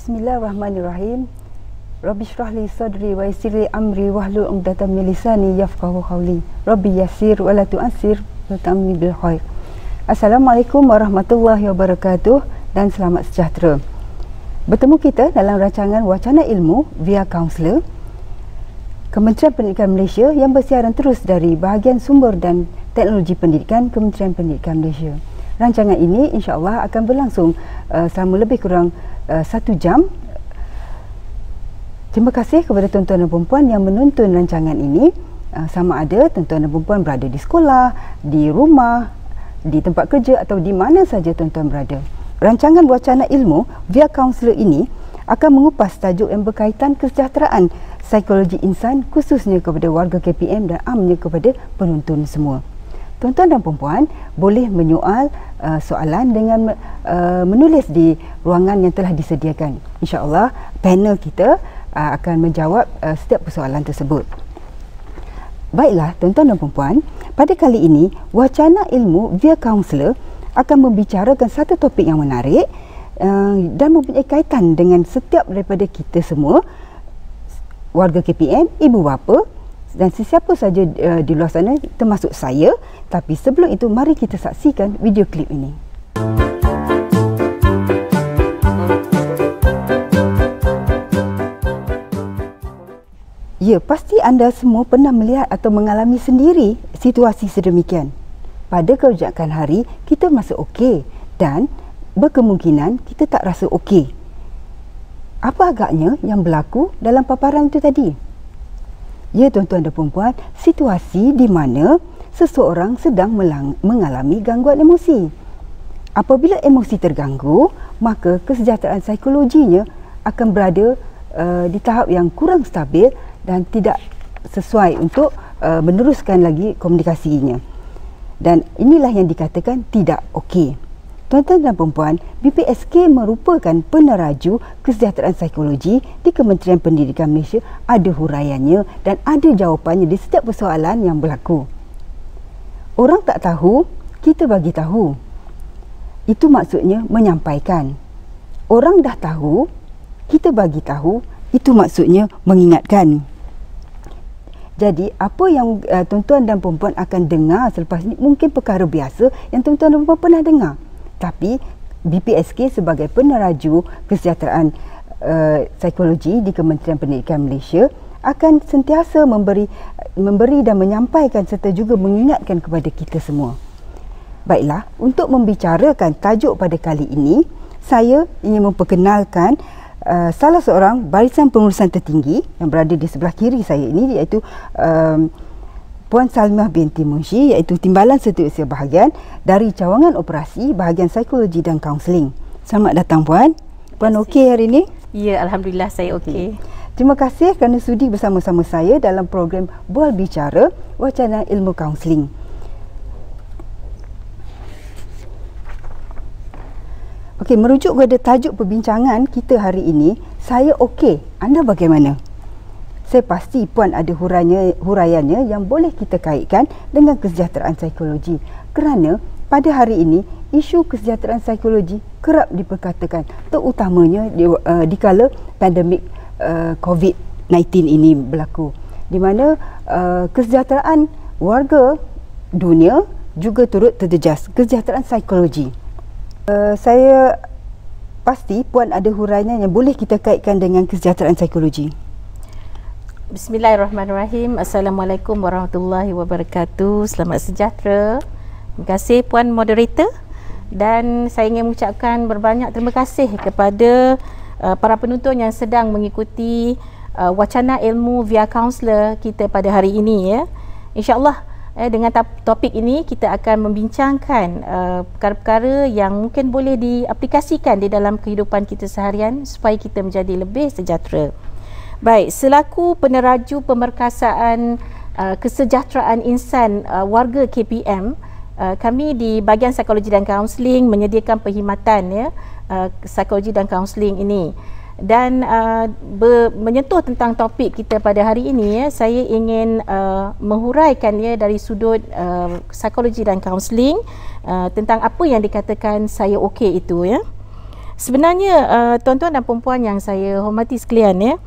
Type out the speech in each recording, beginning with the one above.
Bismillahirrahmanirrahim. Rabbi shrah li sadri wa yassir li amri wa hlul 'uqdatam min lisani yafqahu qawli. Rabbi yassir wa la tu'assir wa tammi bil khair. Assalamualaikum warahmatullahi wabarakatuh dan selamat sejahtera. Bertemu kita dalam rancangan Wacana Ilmu via Counselor Kementerian Pendidikan Malaysia yang bersiaran terus dari bahagian sumber dan teknologi pendidikan Kementerian Pendidikan Malaysia. Rancangan ini insya-Allah akan berlangsung uh, selama lebih kurang uh, satu jam. Terima kasih kepada tuan-tuan dan puan yang menonton rancangan ini. Uh, sama ada tuan-tuan dan puan berada di sekolah, di rumah, di tempat kerja atau di mana saja tuan-tuan berada. Rancangan Wacana Ilmu via kaunselor ini akan mengupas tajuk yang berkaitan kesejahteraan psikologi insan khususnya kepada warga KPM dan amnya kepada penonton semua. Tuan-tuan dan puan-puan boleh menyoal Uh, soalan dengan uh, menulis di ruangan yang telah disediakan. InsyaAllah panel kita uh, akan menjawab uh, setiap persoalan tersebut. Baiklah, tuan-tuan dan puan-puan, pada kali ini, wacana ilmu via kaunselor akan membicarakan satu topik yang menarik uh, dan mempunyai kaitan dengan setiap daripada kita semua, warga KPM, ibu bapa, dan sesiapa saja uh, di luar sana termasuk saya tapi sebelum itu mari kita saksikan video klip ini Ya, pasti anda semua pernah melihat atau mengalami sendiri situasi sedemikian. Pada kejadian hari, kita masih okey dan berkemungkinan kita tak rasa okey. Apa agaknya yang berlaku dalam paparan itu tadi? Ya tuan-tuan dan puan-puan, situasi di mana seseorang sedang mengalami gangguan emosi. Apabila emosi terganggu, maka kesejahteraan psikologinya akan berada uh, di tahap yang kurang stabil dan tidak sesuai untuk uh, meneruskan lagi komunikasinya. Dan inilah yang dikatakan tidak okey. Tuan-tuan dan perempuan, BPSK merupakan peneraju kesejahteraan psikologi di Kementerian Pendidikan Malaysia ada huraiannya dan ada jawapannya di setiap persoalan yang berlaku. Orang tak tahu, kita bagi tahu. Itu maksudnya menyampaikan. Orang dah tahu, kita bagi tahu, itu maksudnya mengingatkan. Jadi apa yang uh, tuan-tuan dan perempuan akan dengar selepas ini mungkin perkara biasa yang tuan-tuan dan perempuan pernah dengar tapi BPSK sebagai peneraju kesejahteraan uh, psikologi di Kementerian Pendidikan Malaysia akan sentiasa memberi memberi dan menyampaikan serta juga mengingatkan kepada kita semua. Baiklah, untuk membicarakan tajuk pada kali ini, saya ingin memperkenalkan uh, salah seorang barisan pengurusan tertinggi yang berada di sebelah kiri saya ini iaitu uh, Puan Salmah binti Munshi iaitu Timbalan Setiausaha Bahagian dari Cawangan Operasi Bahagian Psikologi dan Kaunseling. Selamat datang Puan. Puan okey hari ini? Ya, Alhamdulillah saya okey. Okay. Terima kasih kerana sudi bersama-sama saya dalam program Bual Bicara Wacana Ilmu Kaunseling. Okey, merujuk kepada tajuk perbincangan kita hari ini, saya okey. Anda bagaimana? saya pasti puan ada huranya, huraiannya yang boleh kita kaitkan dengan kesejahteraan psikologi. Kerana pada hari ini, isu kesejahteraan psikologi kerap diperkatakan terutamanya di, uh, eh, di kala pandemik uh, eh, COVID-19 ini berlaku. Di mana uh, kesejahteraan warga dunia juga turut terjejas Kesejahteraan psikologi. Uh, saya pasti puan ada huraian yang boleh kita kaitkan dengan kesejahteraan psikologi. Bismillahirrahmanirrahim. Assalamualaikum warahmatullahi wabarakatuh. Selamat sejahtera. Terima kasih puan moderator dan saya ingin mengucapkan berbanyak terima kasih kepada uh, para penonton yang sedang mengikuti uh, wacana ilmu via counselor kita pada hari ini ya. insyaallah eh, dengan topik ini kita akan membincangkan uh, perkara-perkara yang mungkin boleh diaplikasikan di dalam kehidupan kita seharian supaya kita menjadi lebih sejahtera. Baik, selaku peneraju pemerkasaan uh, kesejahteraan insan uh, warga KPM, uh, kami di bahagian psikologi dan kaunseling menyediakan perkhidmatan ya, uh, psikologi dan kaunseling ini. Dan uh, menyentuh tentang topik kita pada hari ini, ya, saya ingin uh, menghuraikan ya, dari sudut uh, psikologi dan kaunseling uh, tentang apa yang dikatakan saya okey itu. Ya. Sebenarnya, uh, tuan-tuan dan perempuan yang saya hormati sekalian, ya, uh,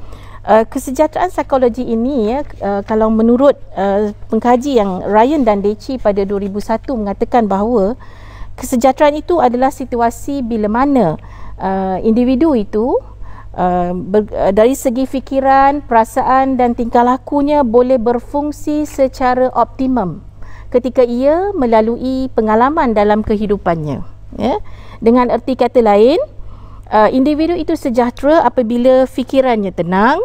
Uh, kesejahteraan psikologi ini ya uh, kalau menurut uh, pengkaji yang Ryan dan Deci pada 2001 mengatakan bahawa kesejahteraan itu adalah situasi bila mana uh, individu itu Uh, ber, uh, dari segi fikiran, perasaan dan tingkah lakunya boleh berfungsi secara optimum ketika ia melalui pengalaman dalam kehidupannya. Yeah? Dengan erti kata lain, uh, individu itu sejahtera apabila fikirannya tenang,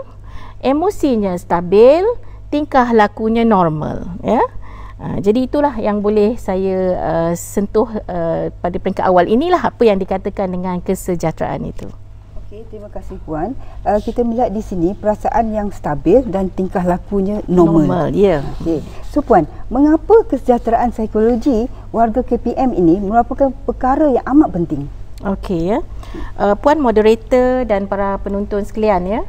emosinya stabil, tingkah lakunya normal, ya. Uh, jadi itulah yang boleh saya uh, sentuh uh, pada peringkat awal inilah apa yang dikatakan dengan kesejahteraan itu. Okay, terima kasih puan. Uh, kita melihat di sini perasaan yang stabil dan tingkah lakunya normal. Normal, ya. Yeah. Okey. So puan, mengapa kesejahteraan psikologi warga KPM ini merupakan perkara yang amat penting? Okey ya. Uh, puan moderator dan para penonton sekalian ya.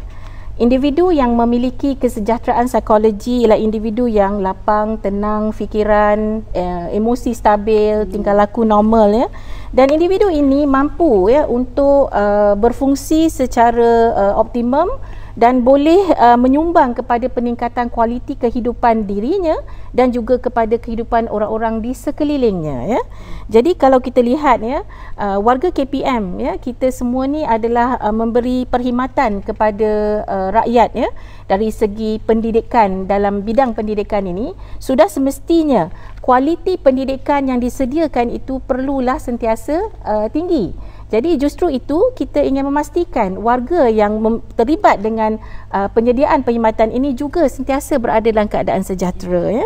Individu yang memiliki kesejahteraan psikologi ialah individu yang lapang, tenang fikiran, uh, emosi stabil, tingkah laku normal ya. Dan individu ini mampu ya untuk uh, berfungsi secara uh, optimum dan boleh uh, menyumbang kepada peningkatan kualiti kehidupan dirinya dan juga kepada kehidupan orang-orang di sekelilingnya ya. Jadi kalau kita lihat ya uh, warga KPM ya kita semua ni adalah uh, memberi perkhidmatan kepada uh, rakyat ya dari segi pendidikan dalam bidang pendidikan ini sudah semestinya kualiti pendidikan yang disediakan itu perlulah sentiasa uh, tinggi. Jadi justru itu kita ingin memastikan warga yang terlibat dengan uh, penyediaan penyematan ini juga sentiasa berada dalam keadaan sejahtera ya.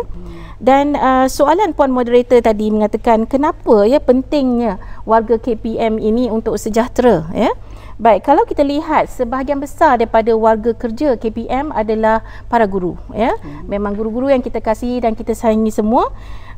Dan uh, soalan puan moderator tadi mengatakan kenapa ya pentingnya warga KPM ini untuk sejahtera ya. Baik, kalau kita lihat sebahagian besar daripada warga kerja KPM adalah para guru ya. Hmm. Memang guru-guru yang kita kasihi dan kita sayangi semua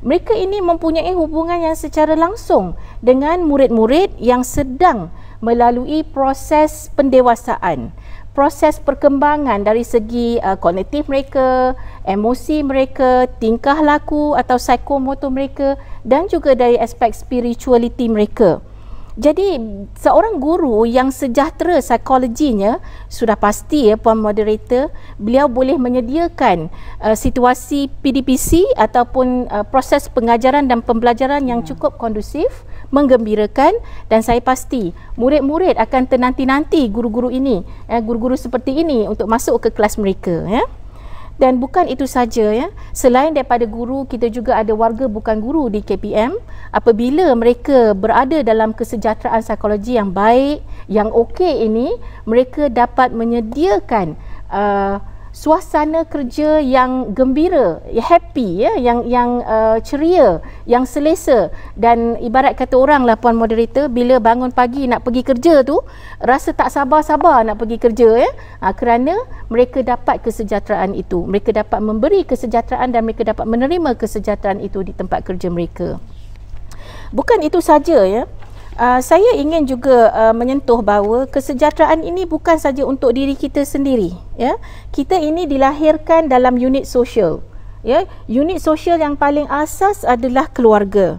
mereka ini mempunyai hubungan yang secara langsung dengan murid-murid yang sedang melalui proses pendewasaan proses perkembangan dari segi uh, kognitif mereka, emosi mereka, tingkah laku atau psikomotor mereka dan juga dari aspek spirituality mereka. Jadi seorang guru yang sejahtera psikologinya sudah pasti ya puan moderator beliau boleh menyediakan uh, situasi PDPC ataupun uh, proses pengajaran dan pembelajaran yang hmm. cukup kondusif menggembirakan dan saya pasti murid-murid akan ternanti-nanti guru-guru ini ya guru-guru seperti ini untuk masuk ke kelas mereka ya eh dan bukan itu saja ya selain daripada guru kita juga ada warga bukan guru di KPM apabila mereka berada dalam kesejahteraan psikologi yang baik yang okey ini mereka dapat menyediakan uh, suasana kerja yang gembira, happy ya, yang yang uh, ceria, yang selesa dan ibarat kata orang lah puan moderator bila bangun pagi nak pergi kerja tu rasa tak sabar-sabar nak pergi kerja ya. Ha, kerana mereka dapat kesejahteraan itu, mereka dapat memberi kesejahteraan dan mereka dapat menerima kesejahteraan itu di tempat kerja mereka. Bukan itu saja ya. Ah, saya ingin juga uh, menyentuh bahawa kesejahteraan ini bukan saja untuk diri kita sendiri ya kita ini dilahirkan dalam unit sosial ya unit sosial yang paling asas adalah keluarga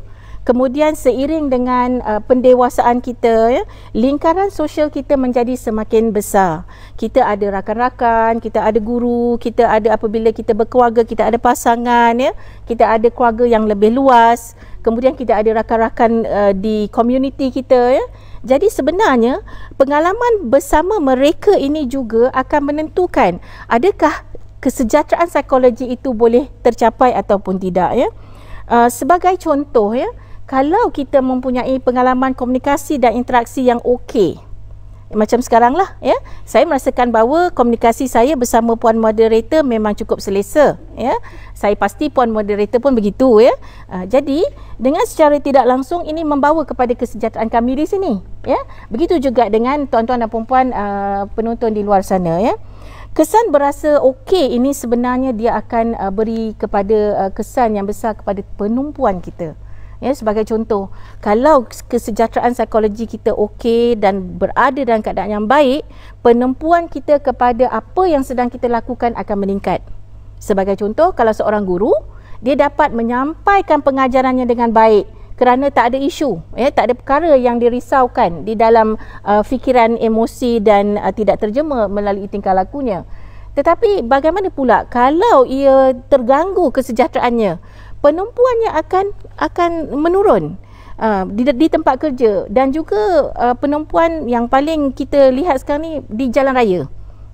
Kemudian seiring dengan uh, pendewasaan kita, ya, lingkaran sosial kita menjadi semakin besar. Kita ada rakan-rakan, kita ada guru, kita ada apabila kita berkeluarga, kita ada pasangan, ya, kita ada keluarga yang lebih luas. Kemudian kita ada rakan-rakan uh, di komuniti kita. Ya. Jadi sebenarnya pengalaman bersama mereka ini juga akan menentukan adakah kesejahteraan psikologi itu boleh tercapai ataupun tidak. Ya. Uh, sebagai contoh, ya, kalau kita mempunyai pengalaman komunikasi dan interaksi yang okey macam sekarang lah ya saya merasakan bahawa komunikasi saya bersama puan moderator memang cukup selesa ya saya pasti puan moderator pun begitu ya uh, jadi dengan secara tidak langsung ini membawa kepada kesejahteraan kami di sini ya begitu juga dengan tuan-tuan dan puan-puan uh, penonton di luar sana ya kesan berasa okey ini sebenarnya dia akan uh, beri kepada uh, kesan yang besar kepada penumpuan kita Ya, sebagai contoh, kalau kesejahteraan psikologi kita okey dan berada dalam keadaan yang baik, penempuan kita kepada apa yang sedang kita lakukan akan meningkat. Sebagai contoh, kalau seorang guru, dia dapat menyampaikan pengajarannya dengan baik kerana tak ada isu, ya, tak ada perkara yang dirisaukan di dalam uh, fikiran emosi dan uh, tidak terjemah melalui tingkah lakunya. Tetapi bagaimana pula kalau ia terganggu kesejahteraannya? penumpuan yang akan akan menurun uh, di, di tempat kerja dan juga uh, penumpuan yang paling kita lihat sekarang ni di jalan raya.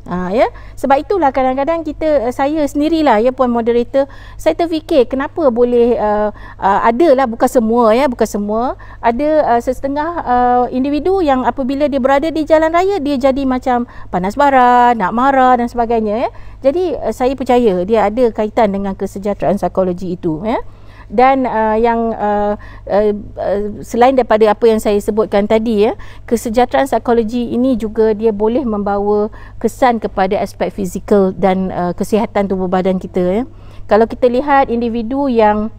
Ha, ya? Sebab itulah kadang-kadang kita eh, saya sendirilah ya puan moderator saya terfikir kenapa boleh uh, eh, uh, eh, ada lah bukan semua ya bukan semua ada uh, setengah uh, individu yang apabila dia berada di jalan raya dia jadi macam panas bara nak marah dan sebagainya ya. Jadi uh, saya percaya dia ada kaitan dengan kesejahteraan psikologi itu ya dan uh, yang uh, uh, uh, selain daripada apa yang saya sebutkan tadi ya kesejahteraan psikologi ini juga dia boleh membawa kesan kepada aspek fizikal dan uh, kesihatan tubuh badan kita ya kalau kita lihat individu yang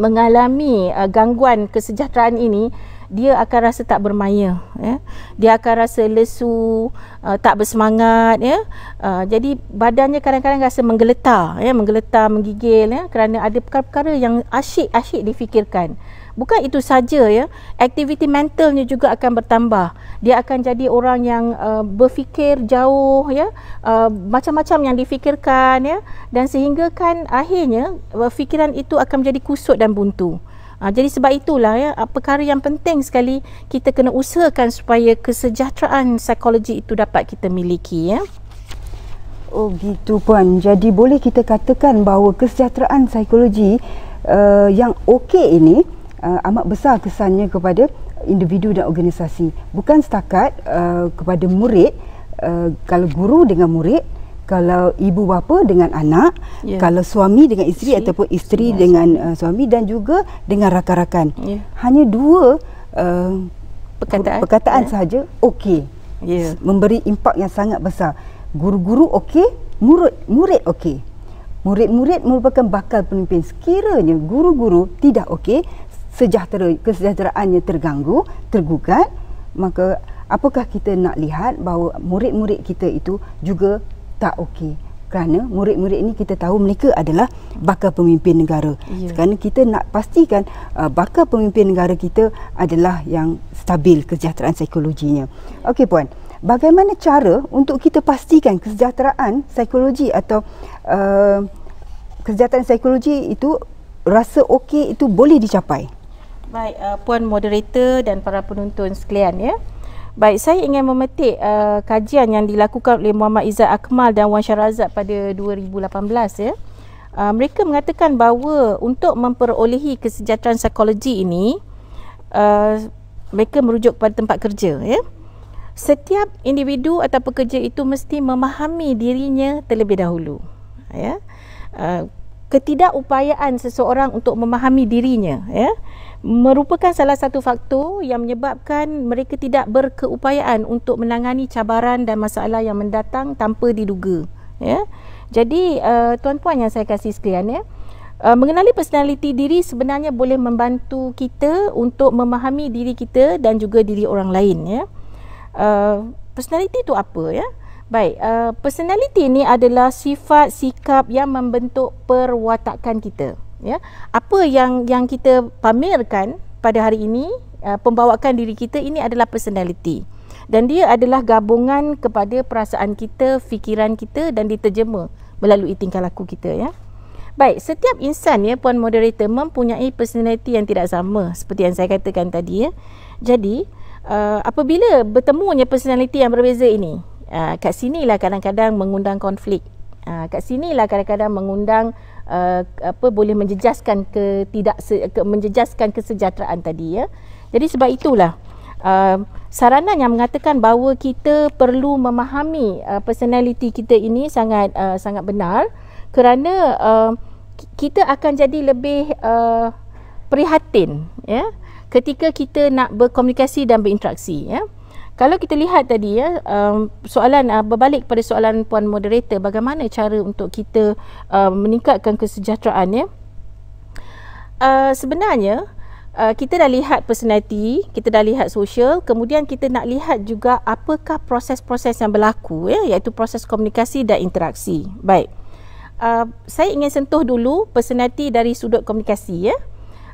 mengalami uh, gangguan kesejahteraan ini dia akan rasa tak bermaya ya dia akan rasa lesu uh, tak bersemangat ya uh, jadi badannya kadang-kadang rasa menggeletar ya menggeletar menggigil ya kerana ada perkara-perkara yang asyik-asyik difikirkan bukan itu saja ya aktiviti mentalnya juga akan bertambah dia akan jadi orang yang uh, berfikir jauh ya uh, macam-macam yang difikirkan ya dan sehingga kan akhirnya uh, fikiran itu akan menjadi kusut dan buntu Ha, jadi sebab itulah ya ah, perkara yang penting sekali kita kena usahakan supaya kesejahteraan psikologi itu dapat kita miliki ya. Oh gitu puan. Jadi boleh kita katakan bahawa kesejahteraan psikologi uh, yang okey ini uh, amat besar kesannya kepada individu dan organisasi. Bukan setakat uh, kepada murid, uh, kalau guru dengan murid kalau ibu bapa dengan anak, yeah. kalau suami dengan isteri si. ataupun isteri si. dengan uh, suami dan juga dengan rakan-rakan. Yeah. Hanya dua uh, perkataan, perkataan yeah. sahaja okey. Yeah. Memberi impak yang sangat besar. Guru-guru okey, murid-murid okey. Murid-murid merupakan bakal pemimpin. Sekiranya guru-guru tidak okey, sejahtera kesejahteraannya terganggu, tergugat, maka apakah kita nak lihat bahawa murid-murid kita itu juga tak okey kerana murid-murid ini kita tahu mereka adalah bakal pemimpin negara. Yeah. Ya. Kerana kita nak pastikan uh, bakal pemimpin negara kita adalah yang stabil kesejahteraan psikologinya. Okey puan, bagaimana cara untuk kita pastikan kesejahteraan psikologi atau uh, kesejahteraan psikologi itu rasa okey itu boleh dicapai? Baik, uh, puan moderator dan para penonton sekalian ya. Yeah. Baik, saya ingin memetik uh, kajian yang dilakukan oleh Muhammad Izzat Akmal dan Wan Syarazat pada 2018 ya. Uh, mereka mengatakan bahawa untuk memperolehi kesejahteraan psikologi ini uh, mereka merujuk kepada tempat kerja ya. Setiap individu atau pekerja itu mesti memahami dirinya terlebih dahulu. Ya. Uh, ketidakupayaan seseorang untuk memahami dirinya ya merupakan salah satu faktor yang menyebabkan mereka tidak berkeupayaan untuk menangani cabaran dan masalah yang mendatang tanpa diduga ya jadi uh, tuan-puan yang saya kasih sekalian ya eh, mengenali personaliti diri sebenarnya boleh membantu kita untuk memahami diri kita dan juga diri orang lain ya. Uh, personaliti itu apa ya? Baik, uh, personaliti ini adalah sifat sikap yang membentuk perwatakan kita ya apa yang yang kita pamerkan pada hari ini uh, pembawakan diri kita ini adalah personality dan dia adalah gabungan kepada perasaan kita fikiran kita dan diterjema melalui tingkah laku kita ya baik setiap insan ya puan moderator mempunyai personality yang tidak sama seperti yang saya katakan tadi ya jadi uh, apabila bertemunya personality yang berbeza ini uh, kat sinilah kadang-kadang mengundang konflik uh, kat sinilah kadang-kadang mengundang uh, apa boleh menjejaskan ke tidak se, ke, menjejaskan kesejahteraan tadi ya. Jadi sebab itulah uh, saranan yang mengatakan bahawa kita perlu memahami uh, personality kita ini sangat uh, sangat benar kerana uh, kita akan jadi lebih uh, prihatin ya ketika kita nak berkomunikasi dan berinteraksi ya kalau kita lihat tadi ya um, soalan uh, berbalik kepada soalan puan moderator bagaimana cara untuk kita uh, meningkatkan kesejahteraan ya uh, sebenarnya Uh, kita dah lihat personality, kita dah lihat sosial, kemudian kita nak lihat juga apakah proses-proses yang berlaku ya, iaitu proses komunikasi dan interaksi. Baik. Uh, saya ingin sentuh dulu personality dari sudut komunikasi ya.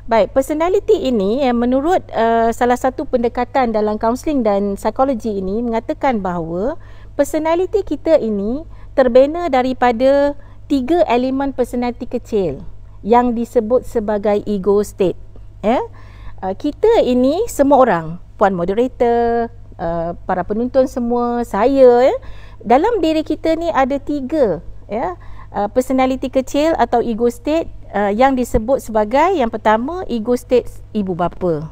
Baik, personality ini yang menurut uh, salah satu pendekatan dalam kaunseling dan psikologi ini mengatakan bahawa personality kita ini terbina daripada tiga elemen personality kecil yang disebut sebagai ego state. Ya? Uh, kita ini semua orang, puan moderator, uh, para penonton semua, saya, ya? dalam diri kita ni ada tiga ya? uh, personality kecil atau ego state uh, yang disebut sebagai yang pertama ego state ibu bapa.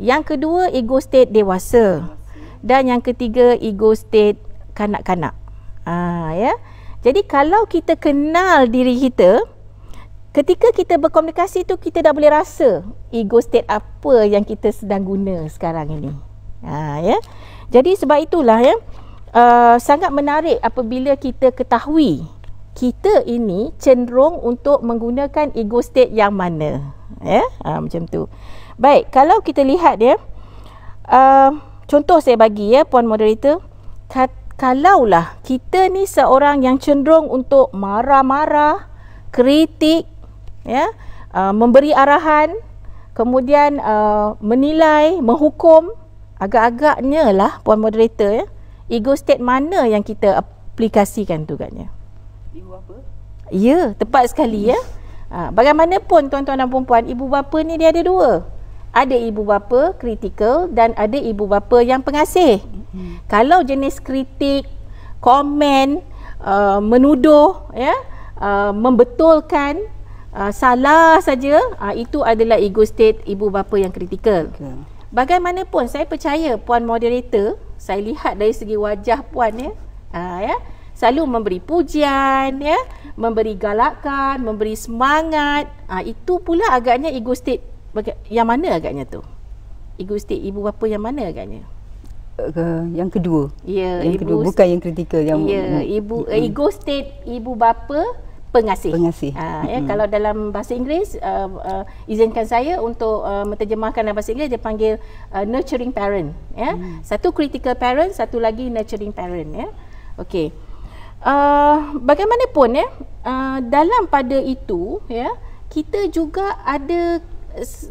Yang kedua ego state dewasa. Dan yang ketiga ego state kanak-kanak. Ha ya. Jadi kalau kita kenal diri kita, ketika kita berkomunikasi tu kita dah boleh rasa ego state apa yang kita sedang guna sekarang ini. Ha ya. Jadi sebab itulah ya uh, sangat menarik apabila kita ketahui kita ini cenderung untuk menggunakan ego state yang mana ya ha, macam tu baik kalau kita lihat ya uh, contoh saya bagi ya puan moderator kat, kalaulah kita ni seorang yang cenderung untuk marah-marah kritik ya uh, memberi arahan kemudian uh, menilai menghukum agak-agaknya lah puan moderator ya ego state mana yang kita aplikasikan tu katnya ibu bapa. Ya, tepat sekali ya. Ha, bagaimanapun tuan-tuan dan puan-puan, ibu bapa ni dia ada dua. Ada ibu bapa kritikal dan ada ibu bapa yang pengasih. Mm-hmm. Kalau jenis kritik, komen, uh, menuduh, ya, uh, membetulkan uh, salah saja, uh, itu adalah ego state ibu bapa yang kritikal. Okay. Bagaimanapun saya percaya puan moderator, saya lihat dari segi wajah puan ya. Uh, ya selalu memberi pujian ya memberi galakan memberi semangat ha, itu pula agaknya ego state yang mana agaknya tu ego state ibu bapa yang mana agaknya yang kedua ya yang ibu kedua bukan yang kritikal yang ya mm, ibu uh, ego state ibu bapa pengasih pengasih ha, ya hmm kalau dalam bahasa Inggeris uh, uh, izinkan saya untuk uh, menterjemahkan dalam bahasa Inggeris dia panggil uh, nurturing parent ya mm. satu critical parent satu lagi nurturing parent ya okey Ah, bagaimanapun ya, uh, dalam pada itu ya, kita juga ada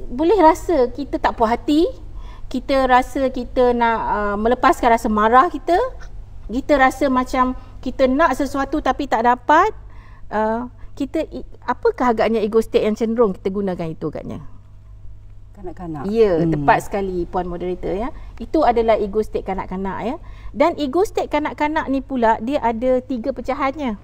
boleh rasa kita tak puas hati, kita rasa kita nak uh, melepaskan rasa marah kita, kita rasa macam kita nak sesuatu tapi tak dapat, uh, kita apakah agaknya ego state yang cenderung kita gunakan itu agaknya? kanak-kanak. Ya, hmm. tepat sekali puan moderator ya. Itu adalah ego state kanak-kanak ya. Dan ego state kanak-kanak ni pula dia ada tiga pecahannya.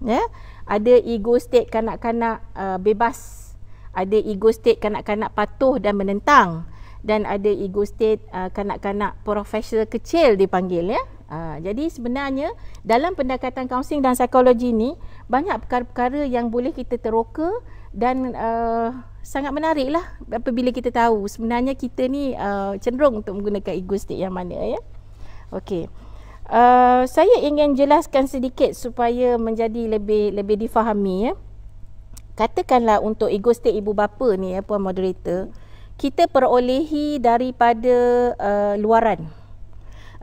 Ya. Ada ego state kanak-kanak uh, bebas, ada ego state kanak-kanak patuh dan menentang dan ada ego state uh, kanak-kanak profesional kecil dipanggil ya. Uh, jadi sebenarnya dalam pendekatan kaunseling dan psikologi ni banyak perkara-perkara yang boleh kita teroka dan uh, sangat menariklah. apabila kita tahu sebenarnya kita ni uh, cenderung untuk menggunakan ego state yang mana ya. Okey. Uh, saya ingin jelaskan sedikit supaya menjadi lebih lebih difahami ya. Katakanlah untuk ego state ibu bapa ni ya puan moderator, kita perolehi daripada uh, luaran.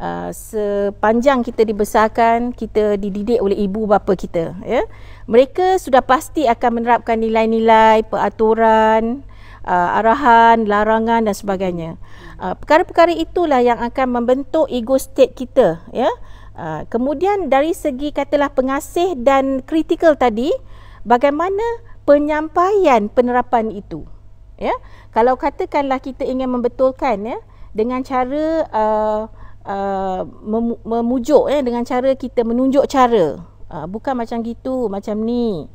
Uh, sepanjang kita dibesarkan kita dididik oleh ibu bapa kita ya mereka sudah pasti akan menerapkan nilai-nilai peraturan uh, arahan larangan dan sebagainya uh, perkara-perkara itulah yang akan membentuk ego state kita ya uh, kemudian dari segi katalah pengasih dan kritikal tadi bagaimana penyampaian penerapan itu ya kalau katakanlah kita ingin membetulkan ya dengan cara uh, Uh, mem- memujuk eh dengan cara kita menunjuk cara. Uh, bukan macam gitu, macam ni.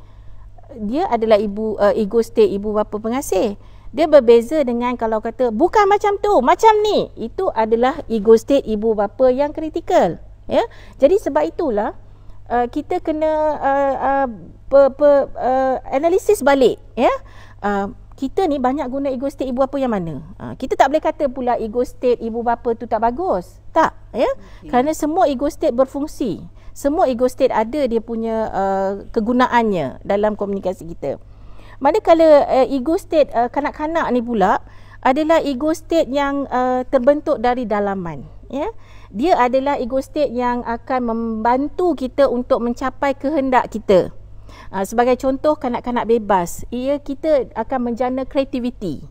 Dia adalah ibu uh, ego state ibu bapa pengasih. Dia berbeza dengan kalau kata bukan macam tu, macam ni. Itu adalah ego state ibu bapa yang kritikal. Ya. Yeah? Jadi sebab itulah uh, kita kena uh, uh, per, per, uh, analisis balik, ya. Yeah? Uh, kita ni banyak guna ego state ibu bapa yang mana? Ha, kita tak boleh kata pula ego state ibu bapa tu tak bagus. Tak, ya. Okay. Kerana semua ego state berfungsi. Semua ego state ada dia punya uh, kegunaannya dalam komunikasi kita. Manakala uh, ego state uh, kanak-kanak ni pula adalah ego state yang uh, terbentuk dari dalaman, ya. Dia adalah ego state yang akan membantu kita untuk mencapai kehendak kita. Uh, sebagai contoh kanak-kanak bebas, ia kita akan menjana kreativiti.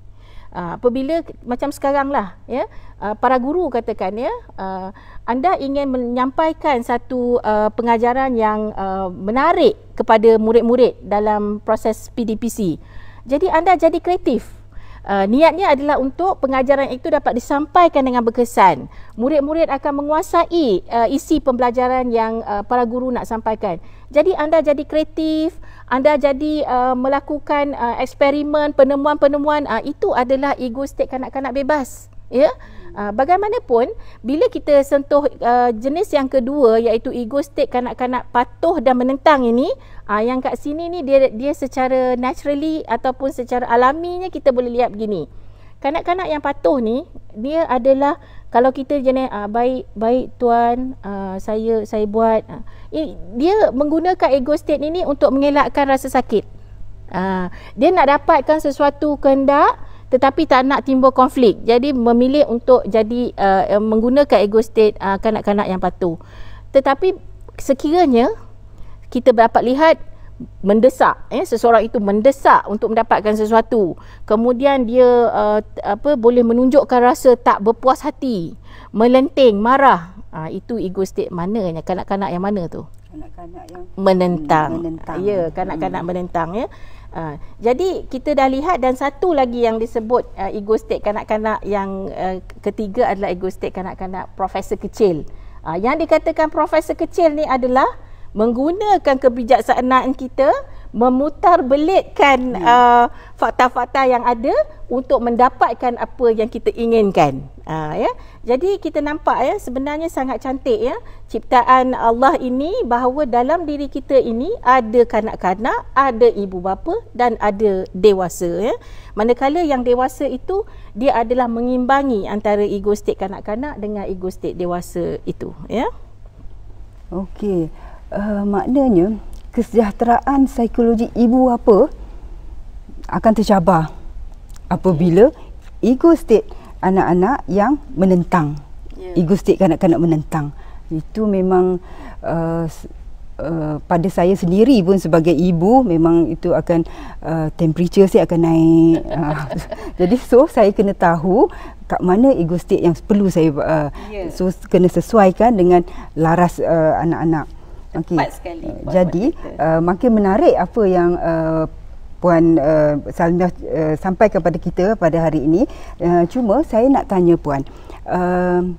Uh, ah, apabila macam sekarang lah, ya, uh, para guru katakan ya, uh, anda ingin menyampaikan satu uh, pengajaran yang uh, menarik kepada murid-murid dalam proses PDPC. Jadi anda jadi kreatif. Uh, niatnya adalah untuk pengajaran itu dapat disampaikan dengan berkesan. Murid-murid akan menguasai uh, isi pembelajaran yang uh, para guru nak sampaikan. Jadi anda jadi kreatif, anda jadi uh, melakukan uh, eksperimen, penemuan-penemuan uh, itu adalah ego state kanak-kanak bebas. Ya. Yeah? Uh, bagaimanapun bila kita sentuh uh, jenis yang kedua iaitu ego state kanak-kanak patuh dan menentang ini uh, yang kat sini ni dia dia secara naturally ataupun secara alaminya kita boleh lihat begini. Kanak-kanak yang patuh ni dia adalah kalau kita jenis uh, baik baik tuan uh, saya saya buat uh, dia menggunakan ego state ini untuk mengelakkan rasa sakit uh, dia nak dapatkan sesuatu kehendak tetapi tak nak timbul konflik jadi memilih untuk jadi uh, menggunakan ego state uh, kanak-kanak yang patuh tetapi sekiranya kita dapat lihat mendesak eh seseorang itu mendesak untuk mendapatkan sesuatu kemudian dia uh, apa boleh menunjukkan rasa tak berpuas hati melenting marah uh, itu ego state mananya kanak-kanak yang mana tu kanak-kanak yang menentang, menentang. ya kanak-kanak hmm. menentang ya Uh, jadi kita dah lihat dan satu lagi yang disebut uh, ego state kanak-kanak yang uh, ketiga adalah ego state kanak-kanak profesor kecil. Uh, yang dikatakan profesor kecil ni adalah menggunakan kebijaksanaan kita memutar belitkan hmm. uh, fakta-fakta yang ada untuk mendapatkan apa yang kita inginkan. Uh, ya. Jadi kita nampak ya sebenarnya sangat cantik ya ciptaan Allah ini bahawa dalam diri kita ini ada kanak-kanak, ada ibu bapa dan ada dewasa ya. Manakala yang dewasa itu dia adalah mengimbangi antara ego state kanak-kanak dengan ego state dewasa itu ya. Okey uh, maknanya kesejahteraan psikologi ibu apa akan tercabar apabila yeah. ego state anak-anak yang menentang yeah. ego state kanak-kanak menentang itu memang uh, uh, pada saya sendiri pun sebagai ibu memang itu akan uh, temperature saya akan naik ah, jadi so saya kena tahu kat mana ego state yang perlu saya uh, yeah. so kena sesuaikan dengan laras uh, anak-anak tepat okay. sekali. Uh, jadi uh, makin menarik apa yang uh, Puan uh, Salmiah uh, sampaikan kepada kita pada hari ini. Uh, cuma saya nak tanya Puan. Uh,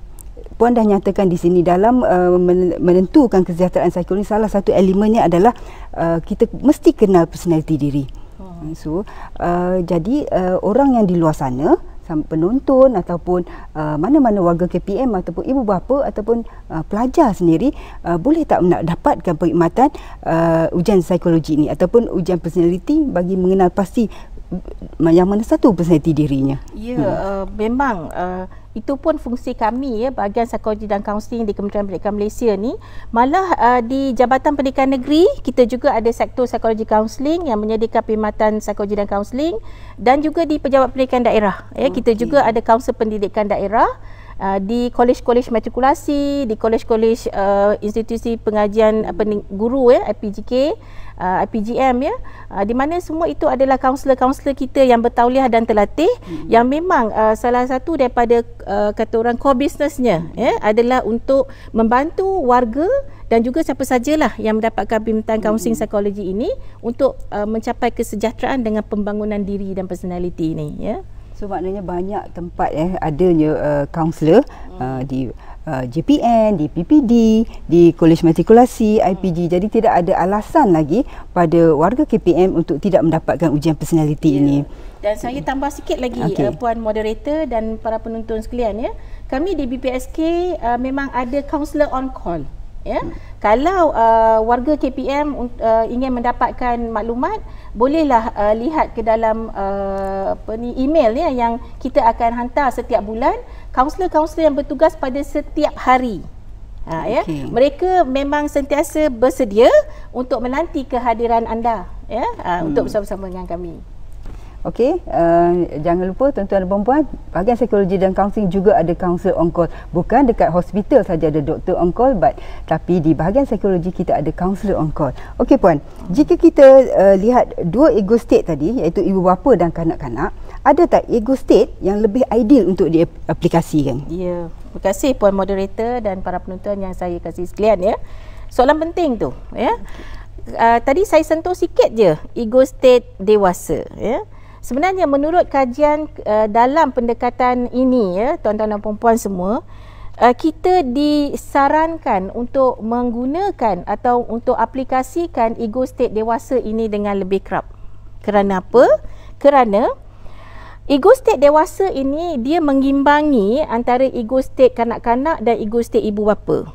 Puan dah nyatakan di sini dalam uh, menentukan kesejahteraan psikologi salah satu elemennya adalah uh, kita mesti kenal personaliti diri. Hmm. So, uh, jadi uh, orang yang di luar sana penonton ataupun uh, mana-mana warga KPM ataupun ibu bapa ataupun uh, pelajar sendiri uh, boleh tak nak dapatkan perkhidmatan uh, ujian psikologi ini ataupun ujian personality bagi mengenal pasti yang mana satu personaliti dirinya? Ya, hmm. uh, memang uh, itu pun fungsi kami ya bahagian psikologi dan kaunseling di Kementerian Pendidikan Malaysia ni. Malah uh, di Jabatan Pendidikan Negeri kita juga ada sektor psikologi kaunseling yang menyediakan perkhidmatan psikologi dan kaunseling dan juga di pejabat pendidikan daerah ya okay. Oh, kita juga ada kaunsel pendidikan daerah. Uh, di kolej-kolej matrikulasi, di kolej-kolej uh, institusi pengajian apa ni guru ya, IPGK, uh, IPGM ya. Uh, di mana semua itu adalah kaunselor-kaunselor kita yang bertauliah dan terlatih mm-hmm. yang memang uh, salah satu daripada uh, kata orang core businessnya ya hmm. adalah untuk membantu warga dan juga siapa sajalah yang mendapatkan bimbingan kaunseling mm-hmm. psikologi ini untuk uh, mencapai kesejahteraan dengan pembangunan diri dan personaliti ini ya. So maknanya banyak tempat eh adanya uh, counselor hmm. Uh, di uh, JPN, di PPD, di Kolej Matrikulasi, IPG. Hmm. Jadi tidak ada alasan lagi pada warga KPM untuk tidak mendapatkan ujian personaliti yeah. ini. Dan saya tambah sikit lagi okay. uh, puan moderator dan para penonton sekalian ya. Kami di BPSK uh, memang ada counselor on call. Ya. Hmm. Kalau uh, warga KPM uh, ingin mendapatkan maklumat bolehlah uh, lihat ke dalam uh, apa ni email ya yang kita akan hantar setiap bulan kaunselor-kaunselor yang bertugas pada setiap hari. Ha ya. Okay. Mereka memang sentiasa bersedia untuk menanti kehadiran anda ya ha, hmm. untuk bersama-sama dengan kami. Okey, uh, jangan lupa tuan-tuan dan puan-puan, bahagian psikologi dan kaunseling juga ada kaunsel on call. Bukan dekat hospital saja ada doktor on call but tapi di bahagian psikologi kita ada kaunselor on call. Okey puan, jika kita uh, lihat dua ego state tadi iaitu ibu bapa dan kanak-kanak, ada tak ego state yang lebih ideal untuk diaplikasikan? Ya. Yeah. Terima kasih puan moderator dan para penonton yang saya kasih sekalian ya. Soalan penting tu, ya. Uh, tadi saya sentuh sikit je ego state dewasa ya Sebenarnya menurut kajian uh, dalam pendekatan ini ya tuan-tuan dan puan-puan semua uh, kita disarankan untuk menggunakan atau untuk aplikasikan ego state dewasa ini dengan lebih kerap. Kerana apa? Kerana ego state dewasa ini dia mengimbangi antara ego state kanak-kanak dan ego state ibu bapa.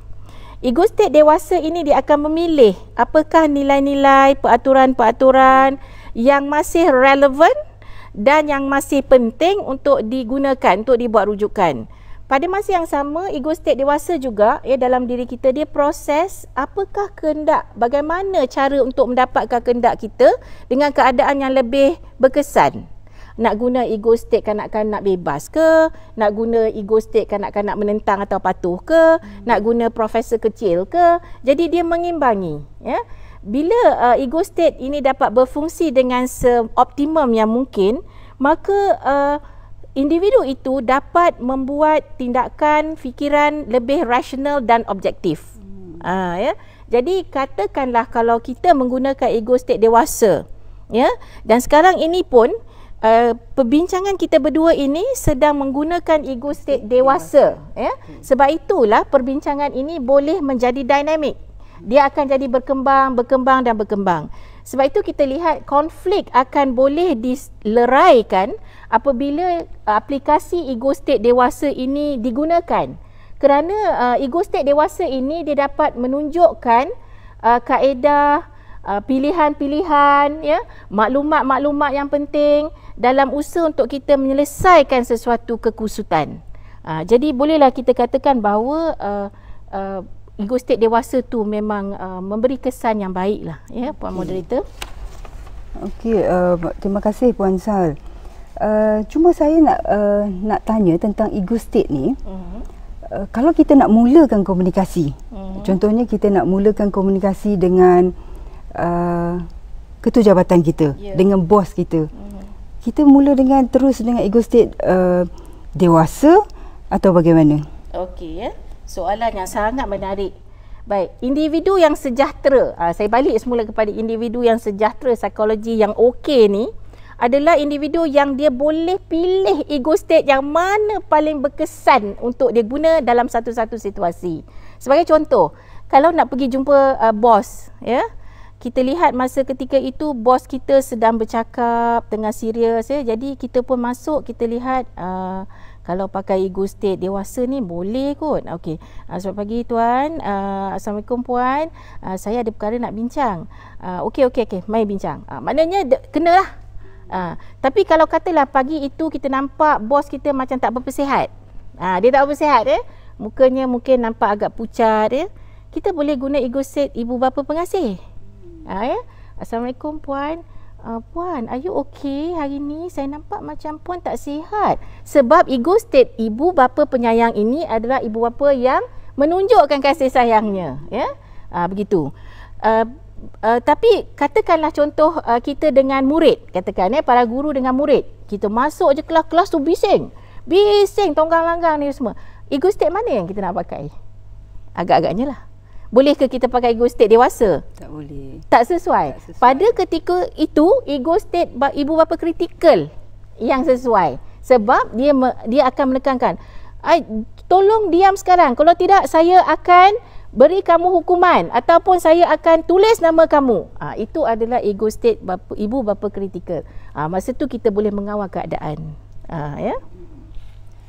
Ego state dewasa ini dia akan memilih apakah nilai-nilai, peraturan-peraturan yang masih relevan dan yang masih penting untuk digunakan untuk dibuat rujukan. Pada masa yang sama ego state dewasa juga ya dalam diri kita dia proses apakah kehendak bagaimana cara untuk mendapatkan kehendak kita dengan keadaan yang lebih berkesan. Nak guna ego state kanak-kanak bebas ke? Nak guna ego state kanak-kanak menentang atau patuh ke? Nak guna profesor kecil ke? Jadi dia mengimbangi ya bila uh, ego state ini dapat berfungsi dengan seoptimum yang mungkin maka uh, individu itu dapat membuat tindakan fikiran lebih rasional dan objektif hmm. uh, ya jadi katakanlah kalau kita menggunakan ego state dewasa ya dan sekarang ini pun Uh, perbincangan kita berdua ini sedang menggunakan ego state dewasa ya hmm. sebab itulah perbincangan ini boleh menjadi dinamik dia akan jadi berkembang berkembang dan berkembang sebab itu kita lihat konflik akan boleh dileraikan apabila uh, aplikasi ego state dewasa ini digunakan kerana uh, ego state dewasa ini dia dapat menunjukkan uh, kaedah Uh, pilihan-pilihan ya maklumat-maklumat yang penting dalam usaha untuk kita menyelesaikan sesuatu kekusutan. Uh, jadi bolehlah kita katakan bahawa uh, uh, ego state dewasa tu memang uh, memberi kesan yang baik lah ya yeah, puan okay. moderator. Okey uh, terima kasih puan Sal. Uh, cuma saya nak uh, nak tanya tentang ego state ni. Uh-huh. Uh, kalau kita nak mulakan komunikasi. Uh-huh. Contohnya kita nak mulakan komunikasi dengan uh, ketua jabatan kita, yeah. dengan bos kita. Uh-huh. Kita mula dengan terus dengan ego state uh, dewasa atau bagaimana? Okey ya. Yeah soalan yang sangat menarik. Baik, individu yang sejahtera, ha, saya balik semula kepada individu yang sejahtera psikologi yang okey ni adalah individu yang dia boleh pilih ego state yang mana paling berkesan untuk dia guna dalam satu-satu situasi. Sebagai contoh, kalau nak pergi jumpa uh, bos, ya. Kita lihat masa ketika itu bos kita sedang bercakap tengah serius ya. Jadi kita pun masuk, kita lihat uh, kalau pakai ego state dewasa ni boleh kot. Okey. Uh, selamat pagi tuan. Uh, Assalamualaikum puan. Uh, saya ada perkara nak bincang. Uh, okey okey okey, mai bincang. Uh, maknanya de- kenalah. Uh, tapi kalau katalah pagi itu kita nampak bos kita macam tak berapa sihat. Uh, dia tak berapa sihat eh. Mukanya mungkin nampak agak pucat Eh? Kita boleh guna ego state ibu bapa pengasih. Ha uh, ya. Yeah? Assalamualaikum puan uh, Puan, are you okay hari ni? Saya nampak macam Puan tak sihat. Sebab ego state ibu bapa penyayang ini adalah ibu bapa yang menunjukkan kasih sayangnya. Ya, yeah? uh, begitu. Uh, Uh, tapi katakanlah contoh uh, kita dengan murid katakan eh para guru dengan murid kita masuk je kelas kelas tu bising bising tonggang langgang ni semua ego state mana yang kita nak pakai agak-agaknya lah boleh ke kita pakai ego state dewasa? Tak boleh. Tak sesuai. Tak sesuai. Pada ketika itu ego state ibu bapa kritikal yang sesuai sebab dia dia akan menekankan I, tolong diam sekarang kalau tidak saya akan beri kamu hukuman ataupun saya akan tulis nama kamu ha, itu adalah ego state bapa, ibu bapa kritikal ha, masa tu kita boleh mengawal keadaan ha, ya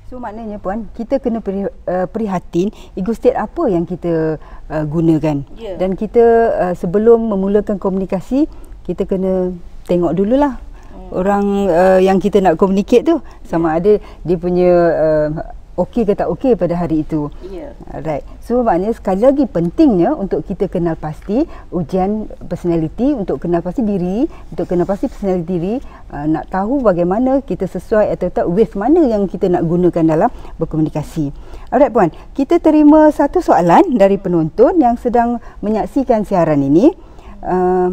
So maknanya puan, kita kena peri, eh, prihatin ego state apa yang kita uh, gunakan. Yeah. Dan kita uh, sebelum memulakan komunikasi, kita kena tengok dululah hmm. orang uh, yang kita nak communicate tu sama ya. ada dia punya uh, okey ke tak okey pada hari itu. Yeah. Right. So maknanya sekali lagi pentingnya untuk kita kenal pasti ujian personality untuk kenal pasti diri, untuk kenal pasti personality diri, uh, nak tahu bagaimana kita sesuai atau tak with mana yang kita nak gunakan dalam berkomunikasi. Alright puan, kita terima satu soalan dari penonton yang sedang menyaksikan siaran ini. Uh,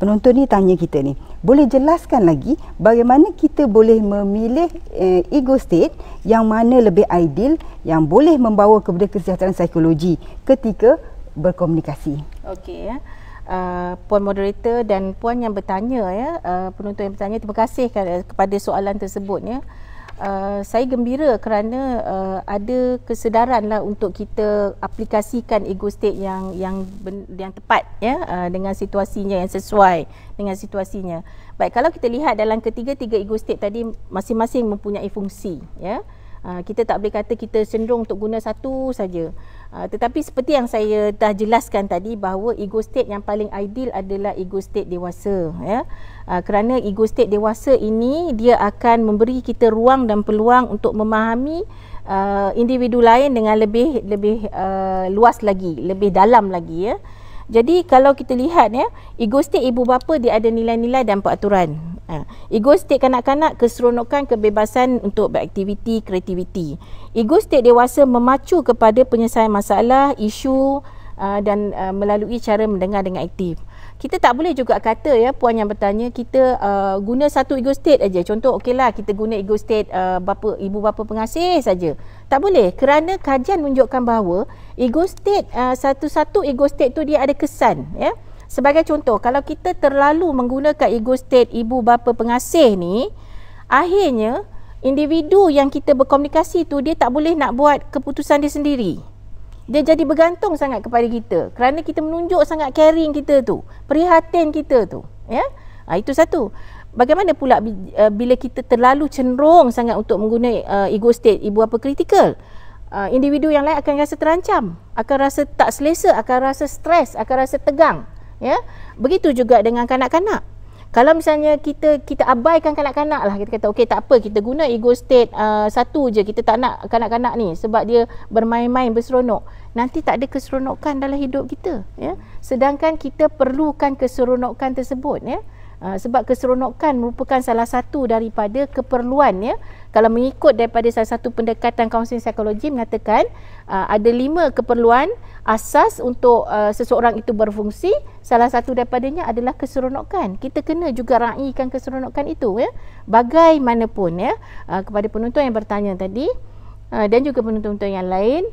penonton ni tanya kita ni boleh jelaskan lagi bagaimana kita boleh memilih uh, ego state yang mana lebih ideal yang boleh membawa kepada kesihatan psikologi ketika berkomunikasi. Okey ya. Uh, puan moderator dan puan yang bertanya ya, uh, penonton yang bertanya terima kasih kepada soalan tersebut ya. Eh, saya gembira kerana uh, ada kesedaran lah untuk kita aplikasikan ego state yang yang yang tepat ya uh, dengan situasinya yang sesuai dengan situasinya. Baik kalau kita lihat dalam ketiga-tiga ego state tadi masing-masing mempunyai fungsi ya. kita tak boleh kata kita cenderung untuk guna satu saja. tetapi seperti yang saya dah jelaskan tadi bahawa ego state yang paling ideal adalah ego state dewasa ya uh, kerana ego state dewasa ini dia akan memberi kita ruang dan peluang untuk memahami uh, individu lain dengan lebih lebih uh, luas lagi lebih dalam lagi ya jadi kalau kita lihat ya ego state ibu bapa dia ada nilai-nilai dan peraturan Ego state kanak-kanak keseronokan kebebasan untuk beraktiviti kreativiti. Ego state dewasa memacu kepada penyelesaian masalah, isu, Uh, dan uh, melalui cara mendengar dengan aktif. Kita tak boleh juga kata ya puan yang bertanya kita uh, guna satu ego state aja. Contoh okeylah kita guna ego state uh, bapa ibu bapa pengasih saja. Tak boleh kerana kajian menunjukkan bahawa ego state uh, satu-satu ego state tu dia ada kesan ya. Sebagai contoh kalau kita terlalu menggunakan ego state ibu bapa pengasih ni akhirnya individu yang kita berkomunikasi tu dia tak boleh nak buat keputusan dia sendiri dia jadi bergantung sangat kepada kita kerana kita menunjuk sangat caring kita tu prihatin kita tu ya ha, itu satu bagaimana pula e, bila kita terlalu cenderung sangat untuk menggunakan uh, e, ego state ibu apa kritikal uh, e, individu yang lain akan rasa terancam akan rasa tak selesa akan rasa stres akan rasa tegang ya begitu juga dengan kanak-kanak kalau misalnya kita kita abaikan kanak-kanak lah kita kata okey tak apa kita guna ego state uh, satu je kita tak nak kanak-kanak ni sebab dia bermain-main berseronok nanti tak ada keseronokan dalam hidup kita ya sedangkan kita perlukan keseronokan tersebut ya Ah, sebab keseronokan merupakan salah satu daripada keperluan ya kalau mengikut daripada salah satu pendekatan kaunseling psikologi mengatakan ah, ada lima keperluan asas untuk ah, seseorang itu berfungsi salah satu daripadanya adalah keseronokan kita kena juga raikan keseronokan itu ya bagaimanapun ya kepada penonton yang bertanya tadi dan juga penonton-penonton yang lain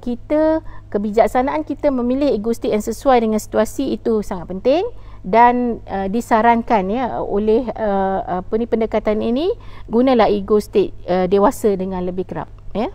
kita kebijaksanaan kita memilih egoistik yang sesuai dengan situasi itu sangat penting dan uh, disarankan ya oleh uh, apa ni pendekatan ini gunalah ego state uh, dewasa dengan lebih kerap ya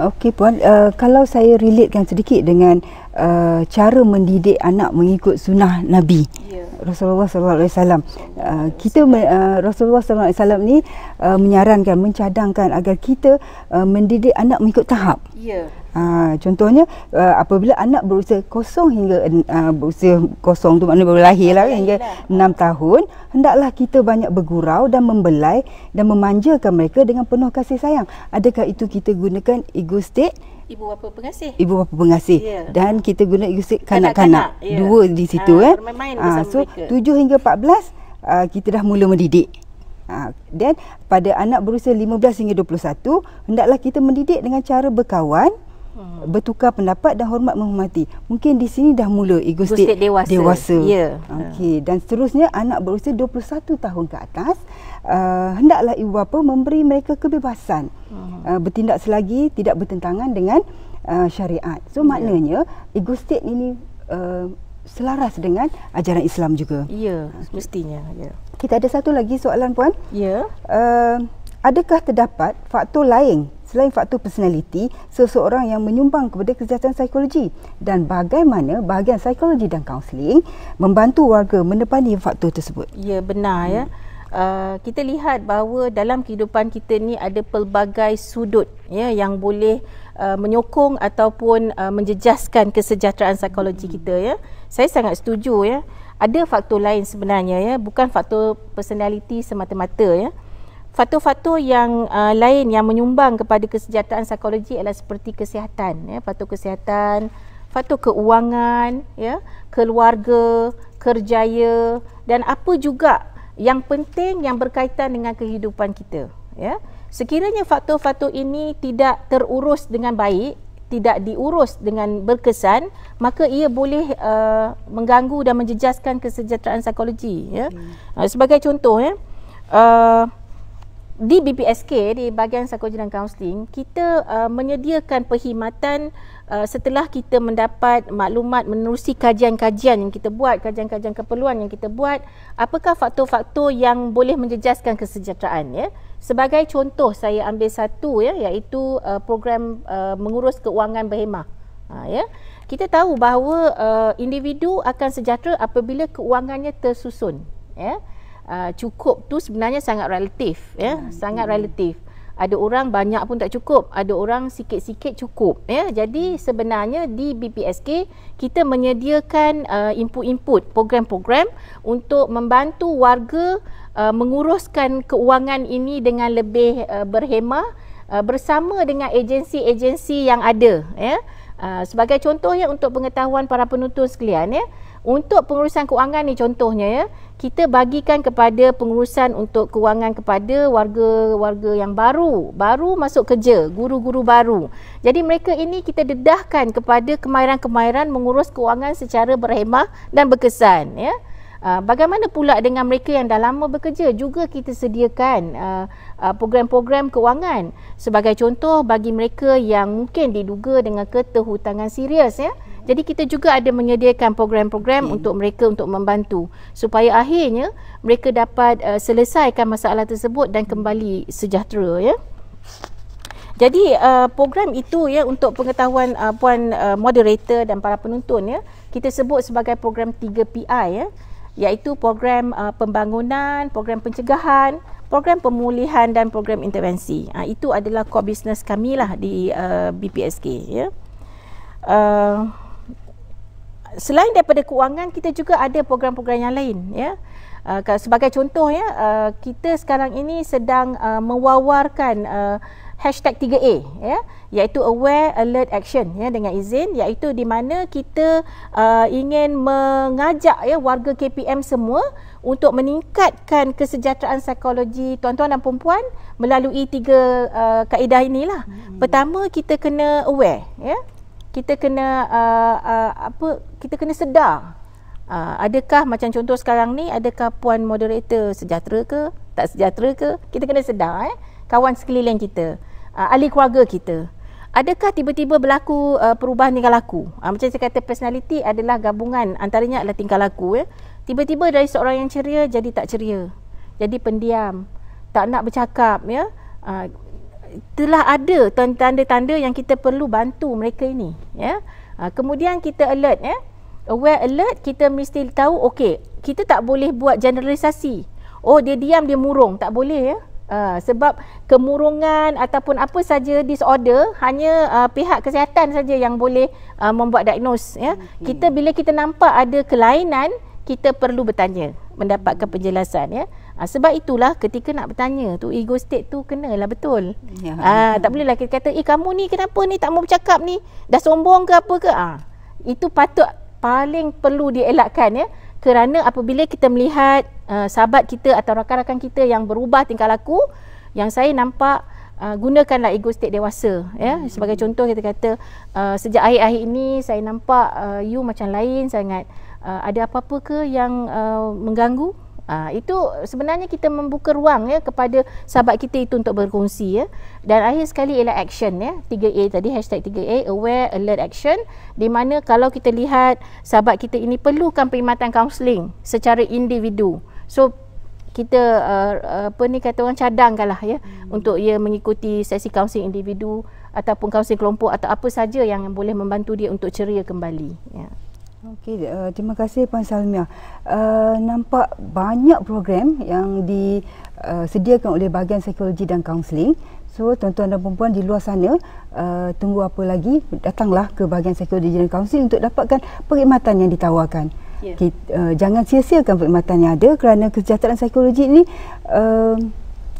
Okey puan uh, kalau saya relatekan sedikit dengan uh, cara mendidik anak mengikut sunnah nabi yeah. Rasulullah sallallahu alaihi wasallam uh, kita uh, Rasulullah sallallahu alaihi wasallam ni uh, menyarankan mencadangkan agar kita uh, mendidik anak mengikut tahap yeah. Ha, contohnya uh, apabila anak berusia kosong hingga uh, berusia kosong tu maknanya baru lahir lah kan, hingga lah. enam tahun hendaklah kita banyak bergurau dan membelai dan memanjakan mereka dengan penuh kasih sayang. Adakah itu kita gunakan ego state? Ibu bapa pengasih. Ibu bapa pengasih. Yeah. Dan kita guna ego state kanak-kanak. Yeah. Dua di situ. Ha, eh. ha, so tujuh hingga empat belas uh, kita dah mula mendidik. Dan pada anak berusia lima belas hingga dua puluh satu hendaklah kita mendidik dengan cara berkawan hmm. bertukar pendapat dan hormat menghormati. Mungkin di sini dah mula ego state, state dewasa. dewasa. Ya. Yeah. Okey, dan seterusnya anak berusia 21 tahun ke atas uh, hendaklah ibu bapa memberi mereka kebebasan hmm. uh, bertindak selagi tidak bertentangan dengan uh, syariat. So yeah. maknanya ego state ini uh, selaras dengan ajaran Islam juga. Ya, mestinya. Ya. Kita ada satu lagi soalan puan? Ya. Uh, adakah terdapat faktor lain selain faktor personaliti, seseorang yang menyumbang kepada kesejahteraan psikologi dan bagaimana bahagian psikologi dan kaunseling membantu warga menepani faktor tersebut. Ya, benar ya. hmm. ya. Uh, kita lihat bahawa dalam kehidupan kita ni ada pelbagai sudut ya yang boleh uh, menyokong ataupun uh, menjejaskan kesejahteraan psikologi hmm. kita ya. Saya sangat setuju ya. Ada faktor lain sebenarnya ya, bukan faktor personaliti semata-mata ya. Uh, faktor-faktor yang uh, lain yang menyumbang kepada kesejahteraan psikologi adalah seperti kesihatan ya faktor kesihatan faktor keuangan ya keluarga kerjaya dan apa juga yang penting yang berkaitan dengan kehidupan kita ya sekiranya faktor-faktor ini tidak terurus dengan baik tidak diurus dengan berkesan maka ia boleh uh, mengganggu dan menjejaskan kesejahteraan psikologi ya hmm. Uh, sebagai contoh ya uh, di BPSK di bahagian psikologi dan kaunseling kita uh, menyediakan perkhidmatan uh, setelah kita mendapat maklumat menerusi kajian-kajian yang kita buat kajian-kajian keperluan yang kita buat apakah faktor-faktor yang boleh menjejaskan kesejahteraan ya sebagai contoh saya ambil satu ya iaitu uh, program uh, mengurus keuangan berhemah ha, ya kita tahu bahawa uh, individu akan sejahtera apabila keuangannya tersusun ya uh, cukup tu sebenarnya sangat relatif ya hmm. sangat relatif ada orang banyak pun tak cukup ada orang sikit-sikit cukup ya jadi sebenarnya di BPSK kita menyediakan uh, input-input program-program untuk membantu warga uh, menguruskan keuangan ini dengan lebih uh, berhemah uh, bersama dengan agensi-agensi yang ada ya Uh, sebagai contohnya untuk pengetahuan para penonton sekalian ya untuk pengurusan keuangan ni contohnya ya kita bagikan kepada pengurusan untuk kewangan kepada warga-warga yang baru, baru masuk kerja, guru-guru baru. Jadi mereka ini kita dedahkan kepada kemahiran-kemahiran mengurus kewangan secara berhemah dan berkesan, ya. Ah, bagaimana pula dengan mereka yang dah lama bekerja juga kita sediakan ah, ah, program-program kewangan sebagai contoh bagi mereka yang mungkin diduga dengan keterhutangan serius ya. Jadi kita juga ada menyediakan program-program hmm. untuk mereka untuk membantu supaya akhirnya mereka dapat uh, selesaikan masalah tersebut dan kembali sejahtera ya. Jadi uh, program itu ya untuk pengetahuan uh, puan uh, moderator dan para penonton ya, kita sebut sebagai program 3PI ya, iaitu program uh, pembangunan, program pencegahan program pemulihan dan program intervensi. Ha, itu adalah core business kami lah di uh, BPSK. Ya. Uh selain daripada kewangan kita juga ada program-program yang lain ya uh, sebagai contoh ya uh, kita sekarang ini sedang uh, mewawarkan uh, hashtag 3A ya iaitu aware alert action ya dengan izin iaitu di mana kita uh, ingin mengajak ya warga KPM semua untuk meningkatkan kesejahteraan psikologi tuan-tuan dan puan-puan melalui tiga uh, kaedah inilah. Hmm. Pertama kita kena aware ya kita kena uh, uh, apa kita kena sedar Uh, adakah macam contoh sekarang ni adakah puan moderator sejahtera ke tak sejahtera ke kita kena sedar eh kawan sekeliling kita uh, ahli keluarga kita adakah tiba-tiba berlaku uh, perubahan tingkah laku uh, macam saya kata personality adalah gabungan antaranya adalah tingkah laku ya eh? tiba-tiba dari seorang yang ceria jadi tak ceria jadi pendiam tak nak bercakap ya uh, telah ada tanda-tanda yang kita perlu bantu mereka ini ya ha, kemudian kita alert ya aware alert kita mesti tahu okay kita tak boleh buat generalisasi oh dia diam dia murung tak boleh ya ha, sebab kemurungan ataupun apa saja disorder hanya uh, pihak kesihatan saja yang boleh uh, membuat diagnose ya hmm kita bila kita nampak ada kelainan kita perlu bertanya mendapatkan penjelasan ya Ha, sebab itulah ketika nak bertanya tu ego state tu kenalah betul. Ya. Ha, tak bolehlah kita kata eh kamu ni kenapa ni tak mau bercakap ni? Dah sombong ke apa ke? Ha, itu patut paling perlu dielakkan ya. Kerana apabila kita melihat uh, sahabat kita atau rakan-rakan kita yang berubah tingkah laku, yang saya nampak uh, gunakanlah ego state dewasa ya. Hmm. Sebagai contoh kita kata uh, sejak akhir-akhir ini saya nampak uh, you macam lain sangat. Uh, ada apa-apa ke yang uh, mengganggu? Uh, itu sebenarnya kita membuka ruang ya kepada sahabat kita itu untuk berkongsi ya. Dan akhir sekali ialah action ya. 3A tadi hashtag 3A aware alert action di mana kalau kita lihat sahabat kita ini perlukan perkhidmatan kaunseling secara individu. So kita uh, apa ni kata orang cadangkanlah ya hmm. untuk ia mengikuti sesi kaunseling individu ataupun kaunseling kelompok atau apa saja yang boleh membantu dia untuk ceria kembali ya. Okay, uh, eh, terima kasih Puan Salmia. Uh, eh, nampak banyak program yang disediakan eh, oleh bahagian psikologi dan kaunseling. So, tuan-tuan dan perempuan di luar sana, uh, tunggu apa lagi, datanglah ke bahagian psikologi dan kaunseling untuk dapatkan perkhidmatan yang ditawarkan. Yeah. Kita, uh, jangan sia-siakan perkhidmatan yang ada kerana kesejahteraan psikologi ini uh,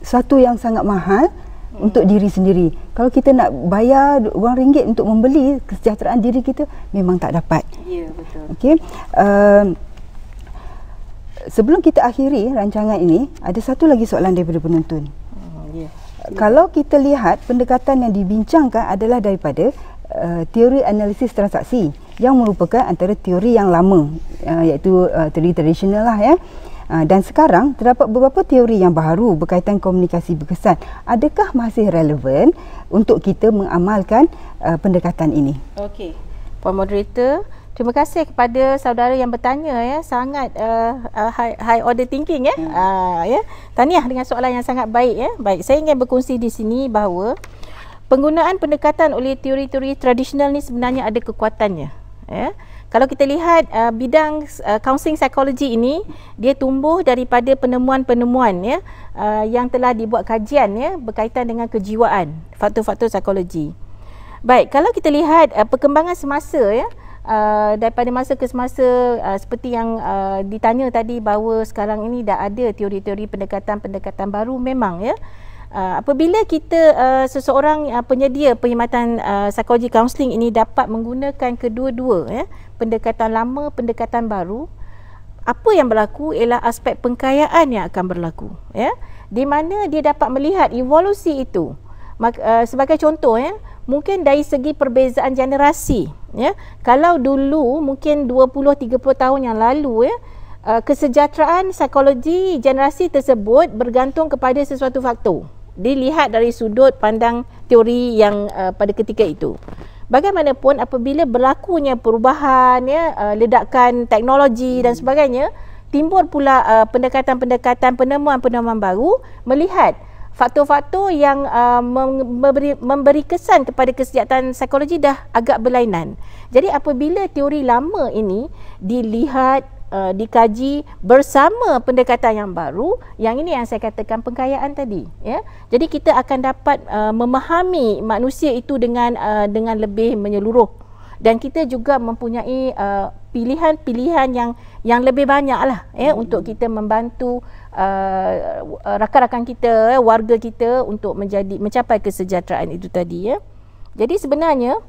satu yang sangat mahal untuk diri sendiri. Kalau kita nak bayar wang ringgit untuk membeli kesejahteraan diri kita memang tak dapat. Ya, betul. Okey. Um, sebelum kita akhiri rancangan ini, ada satu lagi soalan daripada penonton. Hmm, ya. Kalau kita lihat pendekatan yang dibincangkan adalah daripada uh, teori analisis transaksi yang merupakan antara teori yang lama uh, iaitu uh, teori tradisional lah ya. Yeah. Ah, dan sekarang terdapat beberapa teori yang baru berkaitan komunikasi berkesan. Adakah masih relevan untuk kita mengamalkan uh, pendekatan ini? Okey. Puan moderator, terima kasih kepada saudara yang bertanya ya, sangat uh, high, high order thinking ya. Hmm. Uh, ya. Tahniah dengan soalan yang sangat baik ya. Baik, saya ingin berkongsi di sini bahawa penggunaan pendekatan oleh teori-teori tradisional ni sebenarnya ada kekuatannya ya kalau kita lihat uh, bidang uh, counseling psikologi ini dia tumbuh daripada penemuan-penemuan ya uh, yang telah dibuat kajian ya berkaitan dengan kejiwaan faktor-faktor psikologi baik kalau kita lihat uh, perkembangan semasa ya Uh, daripada masa ke semasa uh, seperti yang uh, ditanya tadi bahawa sekarang ini dah ada teori-teori pendekatan-pendekatan baru memang ya uh, apabila kita uh, seseorang uh, penyedia perkhidmatan uh, psikologi counseling ini dapat menggunakan kedua-dua ya pendekatan lama pendekatan baru apa yang berlaku ialah aspek pengkayaan yang akan berlaku ya di mana dia dapat melihat evolusi itu Maka, uh, sebagai contoh ya mungkin dari segi perbezaan generasi ya kalau dulu mungkin 20 30 tahun yang lalu ya kesejahteraan psikologi generasi tersebut bergantung kepada sesuatu faktor dilihat dari sudut pandang teori yang uh, pada ketika itu. Bagaimanapun apabila berlakunya perubahan ya uh, ledakan teknologi hmm. dan sebagainya timbul pula uh, pendekatan-pendekatan penemuan-penemuan baru melihat faktor-faktor yang uh, memberi, memberi kesan kepada kesejahteraan psikologi dah agak berlainan. Jadi apabila teori lama ini dilihat uh, dikaji bersama pendekatan yang baru yang ini yang saya katakan pengkayaan tadi ya jadi kita akan dapat uh, memahami manusia itu dengan uh, dengan lebih menyeluruh dan kita juga mempunyai uh, pilihan-pilihan yang yang lebih banyaklah ya hmm. untuk kita membantu uh, rakan-rakan kita ya, warga kita untuk menjadi mencapai kesejahteraan itu tadi ya jadi sebenarnya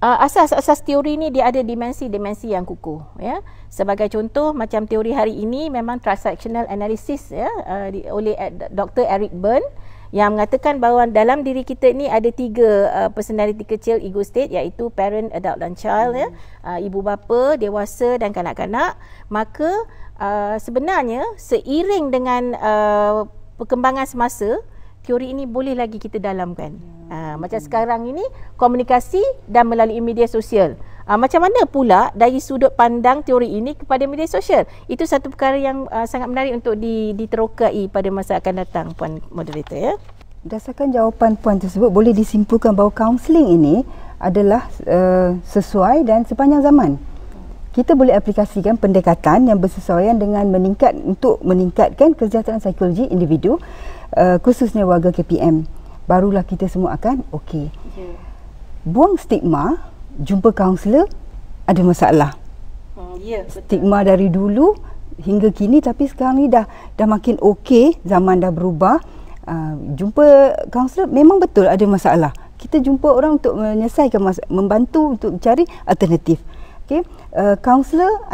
asas-asas ah, teori ni dia ada dimensi-dimensi yang kukuh ya sebagai contoh macam teori hari ini memang transactional analysis ya uh, di, oleh Dr Eric Byrne yang mengatakan bahawa dalam diri kita ni ada tiga uh, personality kecil ego state iaitu parent adult dan child ya. hmm. ya uh, ibu bapa dewasa dan kanak-kanak maka uh, sebenarnya seiring dengan uh, perkembangan semasa teori ini boleh lagi kita dalamkan hmm. Ha, macam hmm. sekarang ini komunikasi dan melalui media sosial. Ha, macam mana pula dari sudut pandang teori ini kepada media sosial? Itu satu perkara yang uh, sangat menarik untuk diterokai pada masa akan datang puan moderator ya. Berdasarkan jawapan puan tersebut boleh disimpulkan bahawa kaunseling ini adalah uh, sesuai dan sepanjang zaman. Kita boleh aplikasikan pendekatan yang bersesuaian dengan meningkat untuk meningkatkan kesejahteraan psikologi individu uh, khususnya warga KPM barulah kita semua akan okey. Yeah. Buang stigma, jumpa kaunselor ada masalah. Hmm, ha, yeah, betul. Stigma dari dulu hingga kini tapi sekarang ni dah dah makin okey, zaman dah berubah. Uh, jumpa kaunselor memang betul ada masalah. Kita jumpa orang untuk menyelesaikan masalah, membantu untuk cari alternatif. Okey, uh,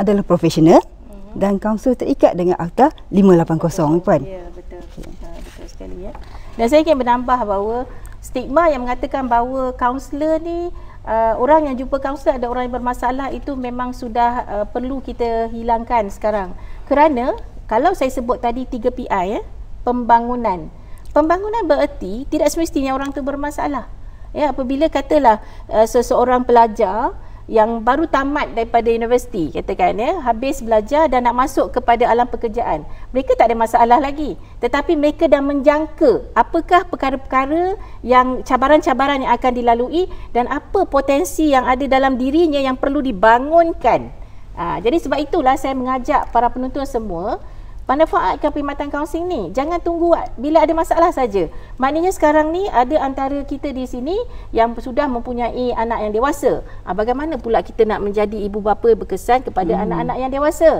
adalah profesional mm-hmm. dan kaunselor terikat dengan akta 580 betul. puan. Ya, yeah, betul. Okay. Ha, ah, betul sekali ya. Dan saya ingin menambah bahawa stigma yang mengatakan bahawa kaunselor ni uh, orang yang jumpa kaunselor ada orang yang bermasalah itu memang sudah uh, perlu kita hilangkan sekarang. Kerana kalau saya sebut tadi 3PI ya, eh, pembangunan. Pembangunan bererti tidak semestinya orang tu bermasalah. Ya apabila katalah uh, seseorang pelajar yang baru tamat daripada universiti katakan ya habis belajar dan nak masuk kepada alam pekerjaan mereka tak ada masalah lagi tetapi mereka dah menjangka apakah perkara-perkara yang cabaran-cabaran yang akan dilalui dan apa potensi yang ada dalam dirinya yang perlu dibangunkan ha, jadi sebab itulah saya mengajak para penonton semua manfaatkan perkhidmatan kaunseling ni jangan tunggu bila ada masalah saja maknanya sekarang ni ada antara kita di sini yang sudah mempunyai anak yang dewasa ha, bagaimana pula kita nak menjadi ibu bapa berkesan kepada hmm. anak-anak yang dewasa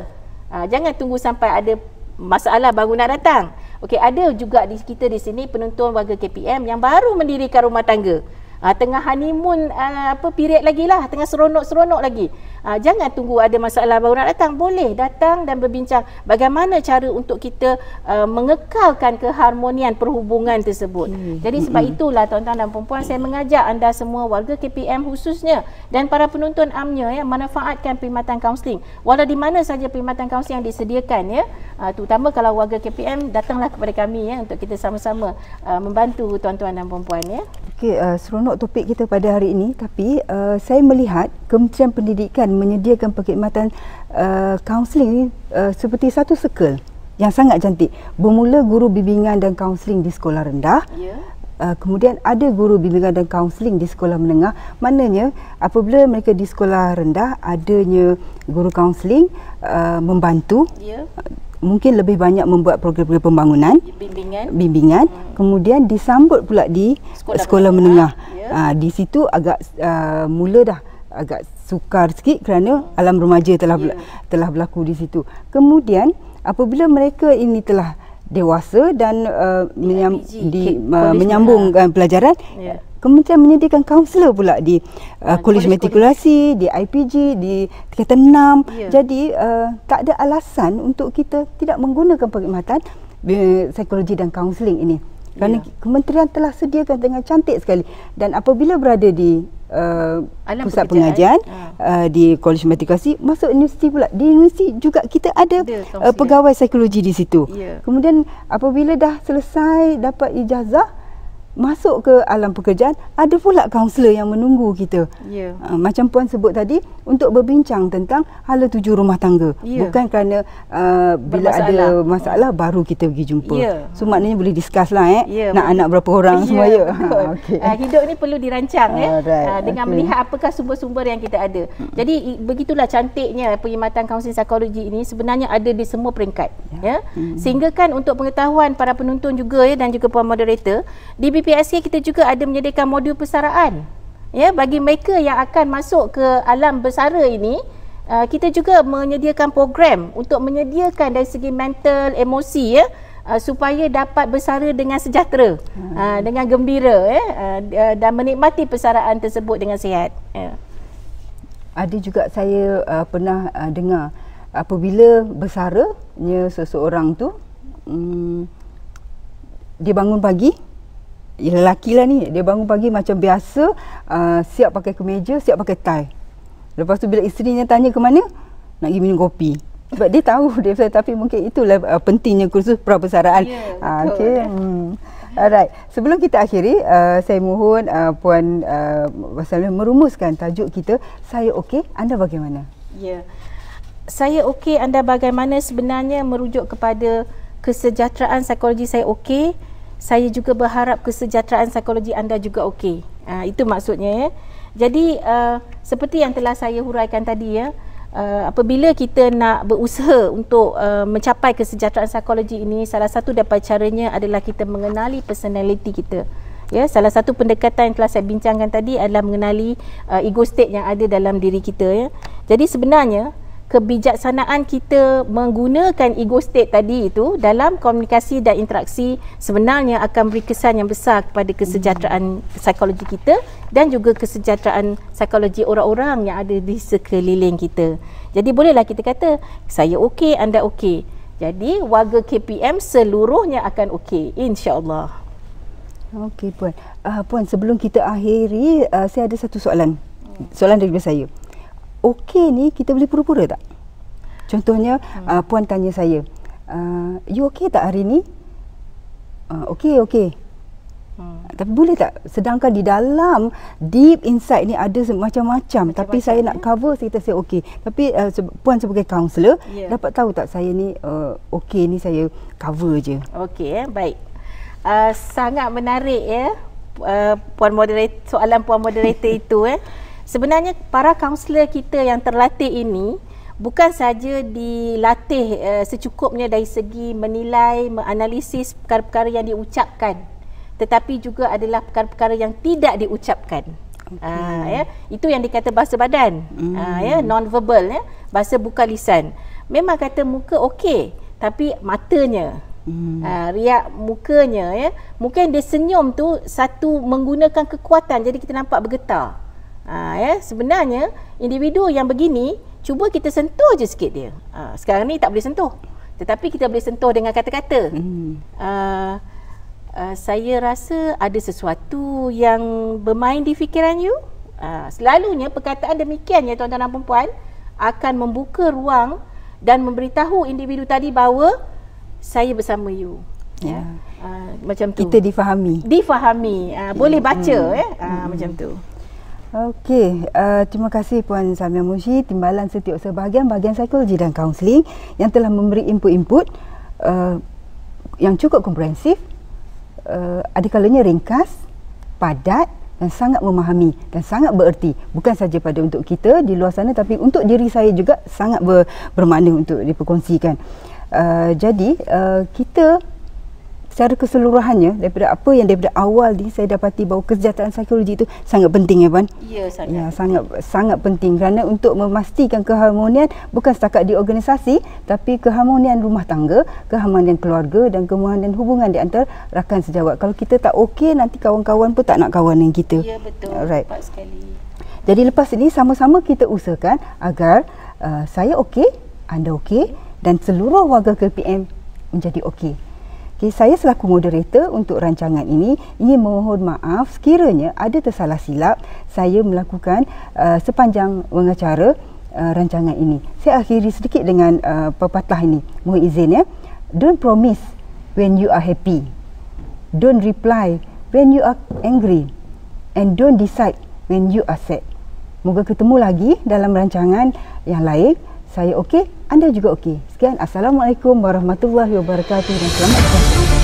ha, jangan tunggu sampai ada masalah baru nak datang okey ada juga di kita di sini penuntun warga KPM yang baru mendirikan rumah tangga ha, tengah honeymoon uh, apa period lagi lah tengah seronok-seronok lagi Aa, ah, jangan tunggu ada masalah baru nak datang. Boleh datang dan berbincang bagaimana cara untuk kita uh, mengekalkan keharmonian perhubungan tersebut. Hmm. Jadi sebab hmm. itulah tuan-tuan dan puan-puan saya mengajak anda semua warga KPM khususnya dan para penonton amnya ya manfaatkan perkhidmatan kaunseling. Walau di mana saja perkhidmatan kaunseling yang disediakan ya. Aa, ah, terutama kalau warga KPM datanglah kepada kami ya untuk kita sama-sama uh, membantu tuan-tuan dan puan-puan ya. Okey uh, seronok topik kita pada hari ini tapi uh, saya melihat Kementerian Pendidikan menyediakan perkhidmatan kaunseling eh, uh, eh, uh, seperti satu sekel yang sangat cantik. Bermula guru bimbingan dan kaunseling di sekolah rendah. Yeah. Ya. Uh, kemudian ada guru bimbingan dan kaunseling di sekolah menengah. Maknanya apabila mereka di sekolah rendah adanya guru kaunseling uh, eh, membantu yeah. Mungkin lebih banyak membuat program-program pembangunan, bimbingan, bimbingan. Hmm. kemudian disambut pula di sekolah, sekolah menengah. menengah. Yeah. Ya. Uh, di situ agak uh, mula dah agak sukar sikit kerana alam remaja telah yeah. telah berlaku di situ. Kemudian apabila mereka ini telah dewasa dan uh, menyam, di, uh, menyambungkan pelajaran yeah. Kementerian menyediakan kaunselor pula di uh, kolej ah, matrikulasi, di IPG, di tingkat 6. Yeah. Jadi uh, tak ada alasan untuk kita tidak menggunakan perkhidmatan uh, psikologi dan kaunseling ini. Kerana yeah. kementerian telah sediakan dengan cantik sekali. Dan apabila berada di uh, Alam pusat pengajian ha. uh, di Kolej Matikasi masuk universiti pula di universiti juga kita ada uh, pegawai psikologi di situ yeah. kemudian apabila dah selesai dapat ijazah masuk ke alam pekerjaan ada pula kaunselor yang menunggu kita. Yeah. Ya. Uh, macam puan sebut tadi untuk berbincang tentang hala tuju rumah tangga. Yeah. Bukan kerana uh, bila ada masalah baru kita pergi jumpa. Yeah. So maknanya boleh discuss lah eh. Yeah, Nak betul. anak berapa orang yeah, semua ya. Ah, okay. uh, ah, hidup ni perlu dirancang eh. Uh, dengan okay. melihat apakah sumber-sumber yang kita ada. Hmm. Jadi begitulah cantiknya perkhidmatan kaunseling psikologi ini sebenarnya ada di semua peringkat. Yeah. Yeah. Hmm. Sehingga kan untuk pengetahuan para penonton juga ya dan juga puan moderator di PPSK kita juga ada menyediakan modul persaraan. Ya, bagi mereka yang akan masuk ke alam bersara ini, uh, kita juga menyediakan program untuk menyediakan dari segi mental, emosi ya. Uh, supaya dapat bersara dengan sejahtera hmm. uh, dengan gembira eh, uh, dan menikmati persaraan tersebut dengan sihat yeah. ada juga saya uh, pernah uh, dengar apabila bersaranya seseorang tu um, dia bangun pagi lelaki lah ni dia bangun pagi macam biasa uh, siap pakai kemeja siap pakai tie lepas tu bila isteri dia tanya ke mana nak pergi minum kopi sebab dia tahu dia saya tapi mungkin itulah uh, ah, pentingnya kursus prabesaraan yeah, ya, uh, okey hmm. Alright, sebelum kita akhiri, uh, saya mohon uh, Puan uh, merumuskan tajuk kita. Saya okey, anda bagaimana? Ya, yeah. saya okey, anda bagaimana sebenarnya merujuk kepada kesejahteraan psikologi saya okey saya juga berharap kesejahteraan psikologi anda juga okey. Uh, itu maksudnya ya. Jadi uh, seperti yang telah saya huraikan tadi ya, uh, apabila kita nak berusaha untuk uh, mencapai kesejahteraan psikologi ini, salah satu daripada caranya adalah kita mengenali personality kita. Ya, salah satu pendekatan yang telah saya bincangkan tadi adalah mengenali uh, ego state yang ada dalam diri kita ya. Jadi sebenarnya kebijaksanaan kita menggunakan ego state tadi itu dalam komunikasi dan interaksi sebenarnya akan beri kesan yang besar kepada kesejahteraan psikologi kita dan juga kesejahteraan psikologi orang-orang yang ada di sekeliling kita. Jadi bolehlah kita kata saya okey, anda okey. Jadi warga KPM seluruhnya akan okey insya-Allah. Okey puan. Uh, puan sebelum kita akhiri uh, saya ada satu soalan. Soalan daripada saya okey ni kita boleh pura-pura tak? Contohnya hmm. uh, puan tanya saya, uh, you okay tak hari ni? Uh, okey okey. Hmm. Tapi boleh tak? Sedangkan di dalam deep inside ni ada macam-macam. macam-macam tapi macam saya ni? nak ya. cover kita saya okey. Tapi uh, se- puan sebagai kaunselor yeah. dapat tahu tak saya ni uh, okey ni saya cover je. Okey eh baik. Uh, sangat menarik ya. Uh, puan moderator soalan puan moderator itu eh sebenarnya para kaunselor kita yang terlatih ini bukan saja dilatih uh, secukupnya dari segi menilai, menganalisis perkara-perkara yang diucapkan tetapi juga adalah perkara-perkara yang tidak diucapkan. Okay. Uh, ah, ya, itu yang dikata bahasa badan. Mm. Uh, ya, non-verbal ya, bahasa buka lisan. Memang kata muka okey, tapi matanya Hmm. Uh, riak mukanya ya mungkin dia senyum tu satu menggunakan kekuatan jadi kita nampak bergetar Ha, ya? Sebenarnya, individu yang begini, cuba kita sentuh je sikit dia. Ha, sekarang ni tak boleh sentuh. Tetapi kita boleh sentuh dengan kata-kata. Hmm. Ha, ha, saya rasa ada sesuatu yang bermain di fikiran you. Ha, selalunya perkataan demikian ya tuan-tuan dan perempuan akan membuka ruang dan memberitahu individu tadi bahawa saya bersama you. Ya. Yeah. Ha, uh, macam tu. Kita difahami. Difahami. Uh, boleh baca mm. eh. Uh, mm. macam tu. Okey, uh, terima kasih Puan Samia Munshi, Timbalan setiap sebahagian Bahagian Psikologi dan Kaunseling yang telah memberi input-input uh, yang cukup komprehensif, uh, eh, adakalanya ringkas, padat dan sangat memahami dan sangat bererti bukan saja pada untuk kita di luar sana tapi untuk diri saya juga sangat ber, bermakna untuk diperkongsikan. Uh, jadi uh, kita secara keseluruhannya daripada apa yang daripada awal ni saya dapati bahawa kesejahteraan psikologi itu sangat penting ya Puan. Ya sangat. Ya sangat sangat penting kerana untuk memastikan keharmonian bukan setakat di organisasi tapi keharmonian rumah tangga, keharmonian keluarga dan keharmonian hubungan di antara rakan sejawat. Kalau kita tak okey nanti kawan-kawan pun tak nak kawan dengan kita. Ya betul. Right. sekali. Jadi lepas ini sama-sama kita usahakan agar uh, saya okey, anda okey dan seluruh warga KPM menjadi okey. Okay, saya selaku moderator untuk rancangan ini ingin memohon maaf sekiranya ada tersalah silap saya melakukan uh, sepanjang pengacara uh, rancangan ini. Saya akhiri sedikit dengan uh, pepatah ini. Mohon izin ya. Don't promise when you are happy. Don't reply when you are angry. And don't decide when you are sad. Moga ketemu lagi dalam rancangan yang lain saya okey, anda juga okey. Sekian, Assalamualaikum Warahmatullahi Wabarakatuh dan selamat datang.